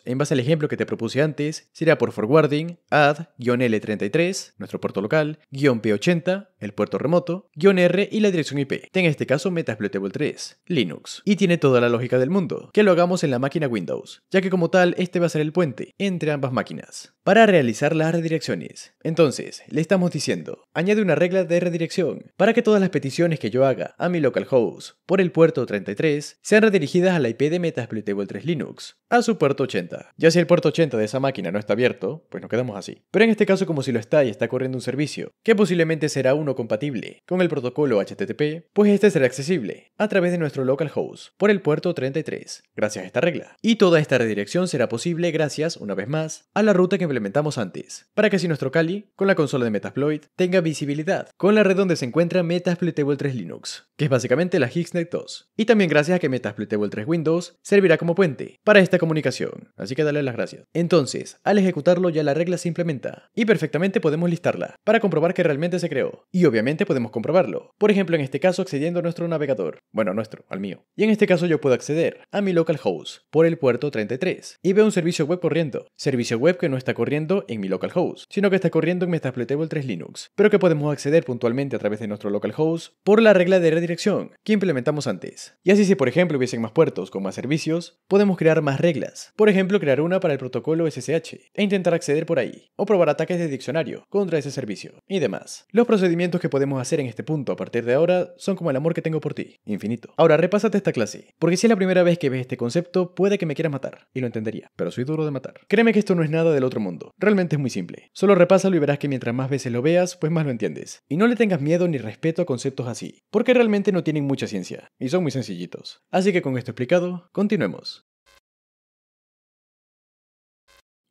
en base al ejemplo que te propuse antes, será por forwarding, add,-l33, nuestro puerto local, -p80, el puerto remoto, guión R y la dirección IP, en este caso Metasploitable 3, Linux. Y tiene toda la lógica del mundo, que lo hagamos en la máquina Windows, ya que como tal este va a ser el puente entre ambas máquinas, para realizar las redirecciones. Entonces, le estamos diciendo, añade una regla de redirección, para que todas las peticiones que yo haga a mi localhost por el puerto 33 sean redirigidas a la IP de Metasploitable 3 Linux, a su puerto 80. Ya si el puerto 80 de esa máquina no está abierto, pues nos quedamos así. Pero en este caso como si lo está y está corriendo un servicio, que posiblemente será uno compatible con el protocolo HTTP, pues este será accesible a través de nuestro localhost por el puerto 33, gracias a esta regla. Y toda esta redirección será posible gracias, una vez más, a la ruta que implementamos antes, para que si nuestro Kali, con la consola de Metasploit, tenga visibilidad con la red donde se encuentra Metasploitable 3 Linux, que es básicamente la Hixnet 2. Y también gracias a que Metasploitable 3 Windows servirá como puente para esta comunicación, así que dale las gracias. Entonces, al ejecutarlo ya la regla se implementa, y perfectamente podemos listarla, para comprobar que realmente se creó. Y obviamente podemos comprobarlo, por ejemplo en este caso accediendo a nuestro navegador, bueno nuestro, al mío. Y en este caso yo puedo acceder a mi localhost por el puerto 33 y veo un servicio web corriendo, servicio web que no está corriendo en mi localhost, sino que está corriendo en mi table 3 Linux, pero que podemos acceder puntualmente a través de nuestro localhost por la regla de redirección que implementamos antes. Y así si por ejemplo hubiesen más puertos con más servicios, podemos crear más reglas, por ejemplo crear una para el protocolo SSH e intentar acceder por ahí, o probar ataques de diccionario contra ese servicio, y demás. Los procedimientos que podemos hacer en este punto a partir de ahora son como el amor que tengo por ti, infinito. Ahora, repásate esta clase, porque si es la primera vez que ves este concepto, puede que me quieras matar, y lo entendería, pero soy duro de matar. Créeme que esto no es nada del otro mundo, realmente es muy simple. Solo repásalo y verás que mientras más veces lo veas, pues más lo entiendes. Y no le tengas miedo ni respeto a conceptos así, porque realmente no tienen mucha ciencia, y son muy sencillitos. Así que con esto explicado, continuemos.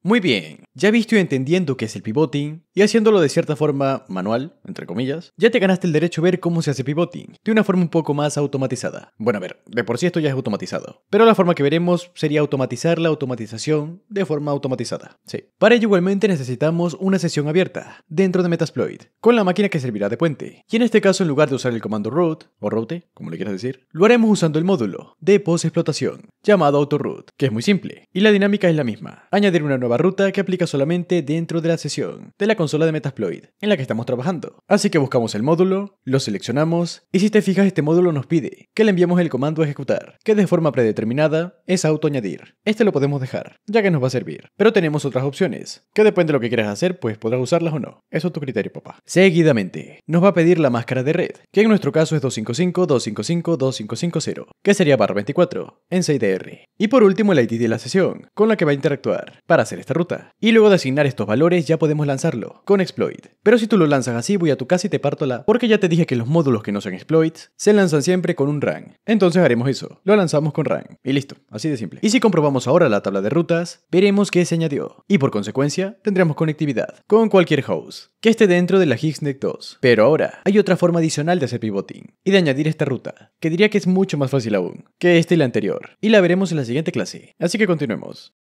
Muy bien, ya visto y entendiendo qué es el pivoting, y haciéndolo de cierta forma manual, entre comillas, ya te ganaste el derecho a ver cómo se hace pivoting, de una forma un poco más automatizada. Bueno, a ver, de por sí esto ya es automatizado, pero la forma que veremos sería automatizar la automatización de forma automatizada. Sí. Para ello igualmente necesitamos una sesión abierta, dentro de Metasploit, con la máquina que servirá de puente, y en este caso en lugar de usar el comando root, o route, como le quieras decir, lo haremos usando el módulo de post-explotación, llamado autoroot, que es muy simple, y la dinámica es la misma, añadir una nueva ruta que aplica solamente dentro de la sesión de la consola de Metasploit en la que estamos trabajando. Así que buscamos el módulo, lo seleccionamos y si te fijas este módulo nos pide que le enviamos el comando a ejecutar, que de forma predeterminada es auto añadir. Este lo podemos dejar, ya que nos va a servir. Pero tenemos otras opciones, que depende de lo que quieras hacer, pues podrás usarlas o no. Eso es tu criterio, papá. Seguidamente, nos va a pedir la máscara de red, que en nuestro caso es 255 255 2550, que sería barra 24 en 6DR. Y por último el ID de la sesión, con la que va a interactuar. Para hacer esta ruta. Y luego de asignar estos valores ya podemos lanzarlo con exploit. Pero si tú lo lanzas así voy a tu casa y te parto la... Porque ya te dije que los módulos que no son exploits se lanzan siempre con un rang. Entonces haremos eso. Lo lanzamos con rang. Y listo. Así de simple. Y si comprobamos ahora la tabla de rutas, veremos que se añadió. Y por consecuencia tendremos conectividad con cualquier host que esté dentro de la Higgsnet 2. Pero ahora hay otra forma adicional de hacer pivoting y de añadir esta ruta, que diría que es mucho más fácil aún que esta y la anterior. Y la veremos en la siguiente clase. Así que continuemos.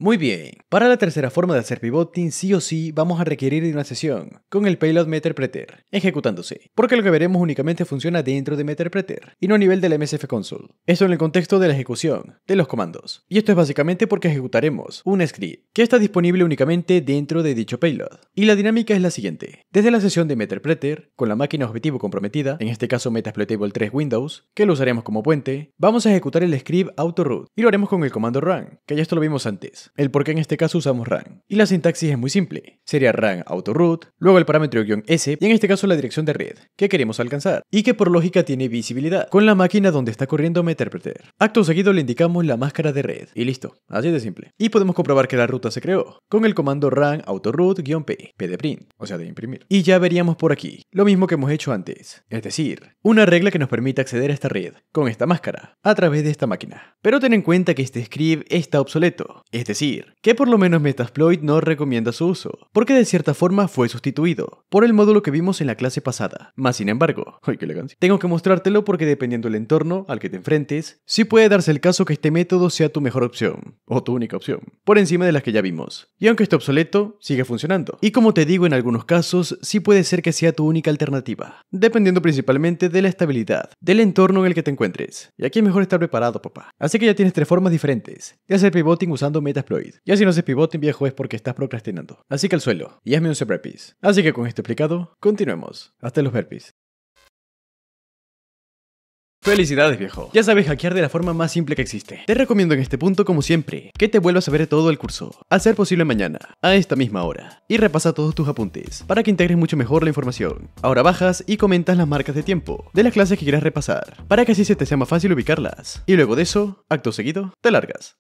Muy bien, para la tercera forma de hacer pivoting sí o sí vamos a requerir de una sesión con el payload meterpreter ejecutándose, porque lo que veremos únicamente funciona dentro de meterpreter y no a nivel de la MSF console. Esto en el contexto de la ejecución de los comandos. Y esto es básicamente porque ejecutaremos un script que está disponible únicamente dentro de dicho payload. Y la dinámica es la siguiente. Desde la sesión de meterpreter con la máquina objetivo comprometida, en este caso Metasploitable 3 Windows, que lo usaremos como puente, vamos a ejecutar el script autoroute y lo haremos con el comando run, que ya esto lo vimos antes el por qué en este caso usamos run. Y la sintaxis es muy simple. Sería run autoroute luego el parámetro guión s y en este caso la dirección de red que queremos alcanzar y que por lógica tiene visibilidad con la máquina donde está corriendo meterpreter, Acto seguido le indicamos la máscara de red y listo, así de simple. Y podemos comprobar que la ruta se creó con el comando run autoroot-p, p de print, o sea de imprimir. Y ya veríamos por aquí lo mismo que hemos hecho antes, es decir, una regla que nos permite acceder a esta red con esta máscara a través de esta máquina. Pero ten en cuenta que este script está obsoleto, es decir, que por lo menos Metasploit no recomienda su uso, porque de cierta forma fue sustituido por el módulo que vimos en la clase pasada. Más sin embargo, Tengo que mostrártelo porque dependiendo del entorno al que te enfrentes, sí puede darse el caso que este método sea tu mejor opción, o tu única opción, por encima de las que ya vimos. Y aunque esté obsoleto, sigue funcionando. Y como te digo, en algunos casos sí puede ser que sea tu única alternativa, dependiendo principalmente de la estabilidad, del entorno en el que te encuentres. Y aquí es mejor estar preparado, papá. Así que ya tienes tres formas diferentes de hacer pivoting usando metas y Ya si no se pivote, viejo es porque estás procrastinando. Así que al suelo, y hazme un burpees. Así que con esto explicado, continuemos. Hasta los burpees. Felicidades viejo, ya sabes hackear de la forma más simple que existe. Te recomiendo en este punto, como siempre, que te vuelvas a ver todo el curso, Al ser posible mañana, a esta misma hora, y repasa todos tus apuntes, para que integres mucho mejor la información. Ahora bajas y comentas las marcas de tiempo, de las clases que quieras repasar, para que así se te sea más fácil ubicarlas. Y luego de eso, acto seguido, te largas.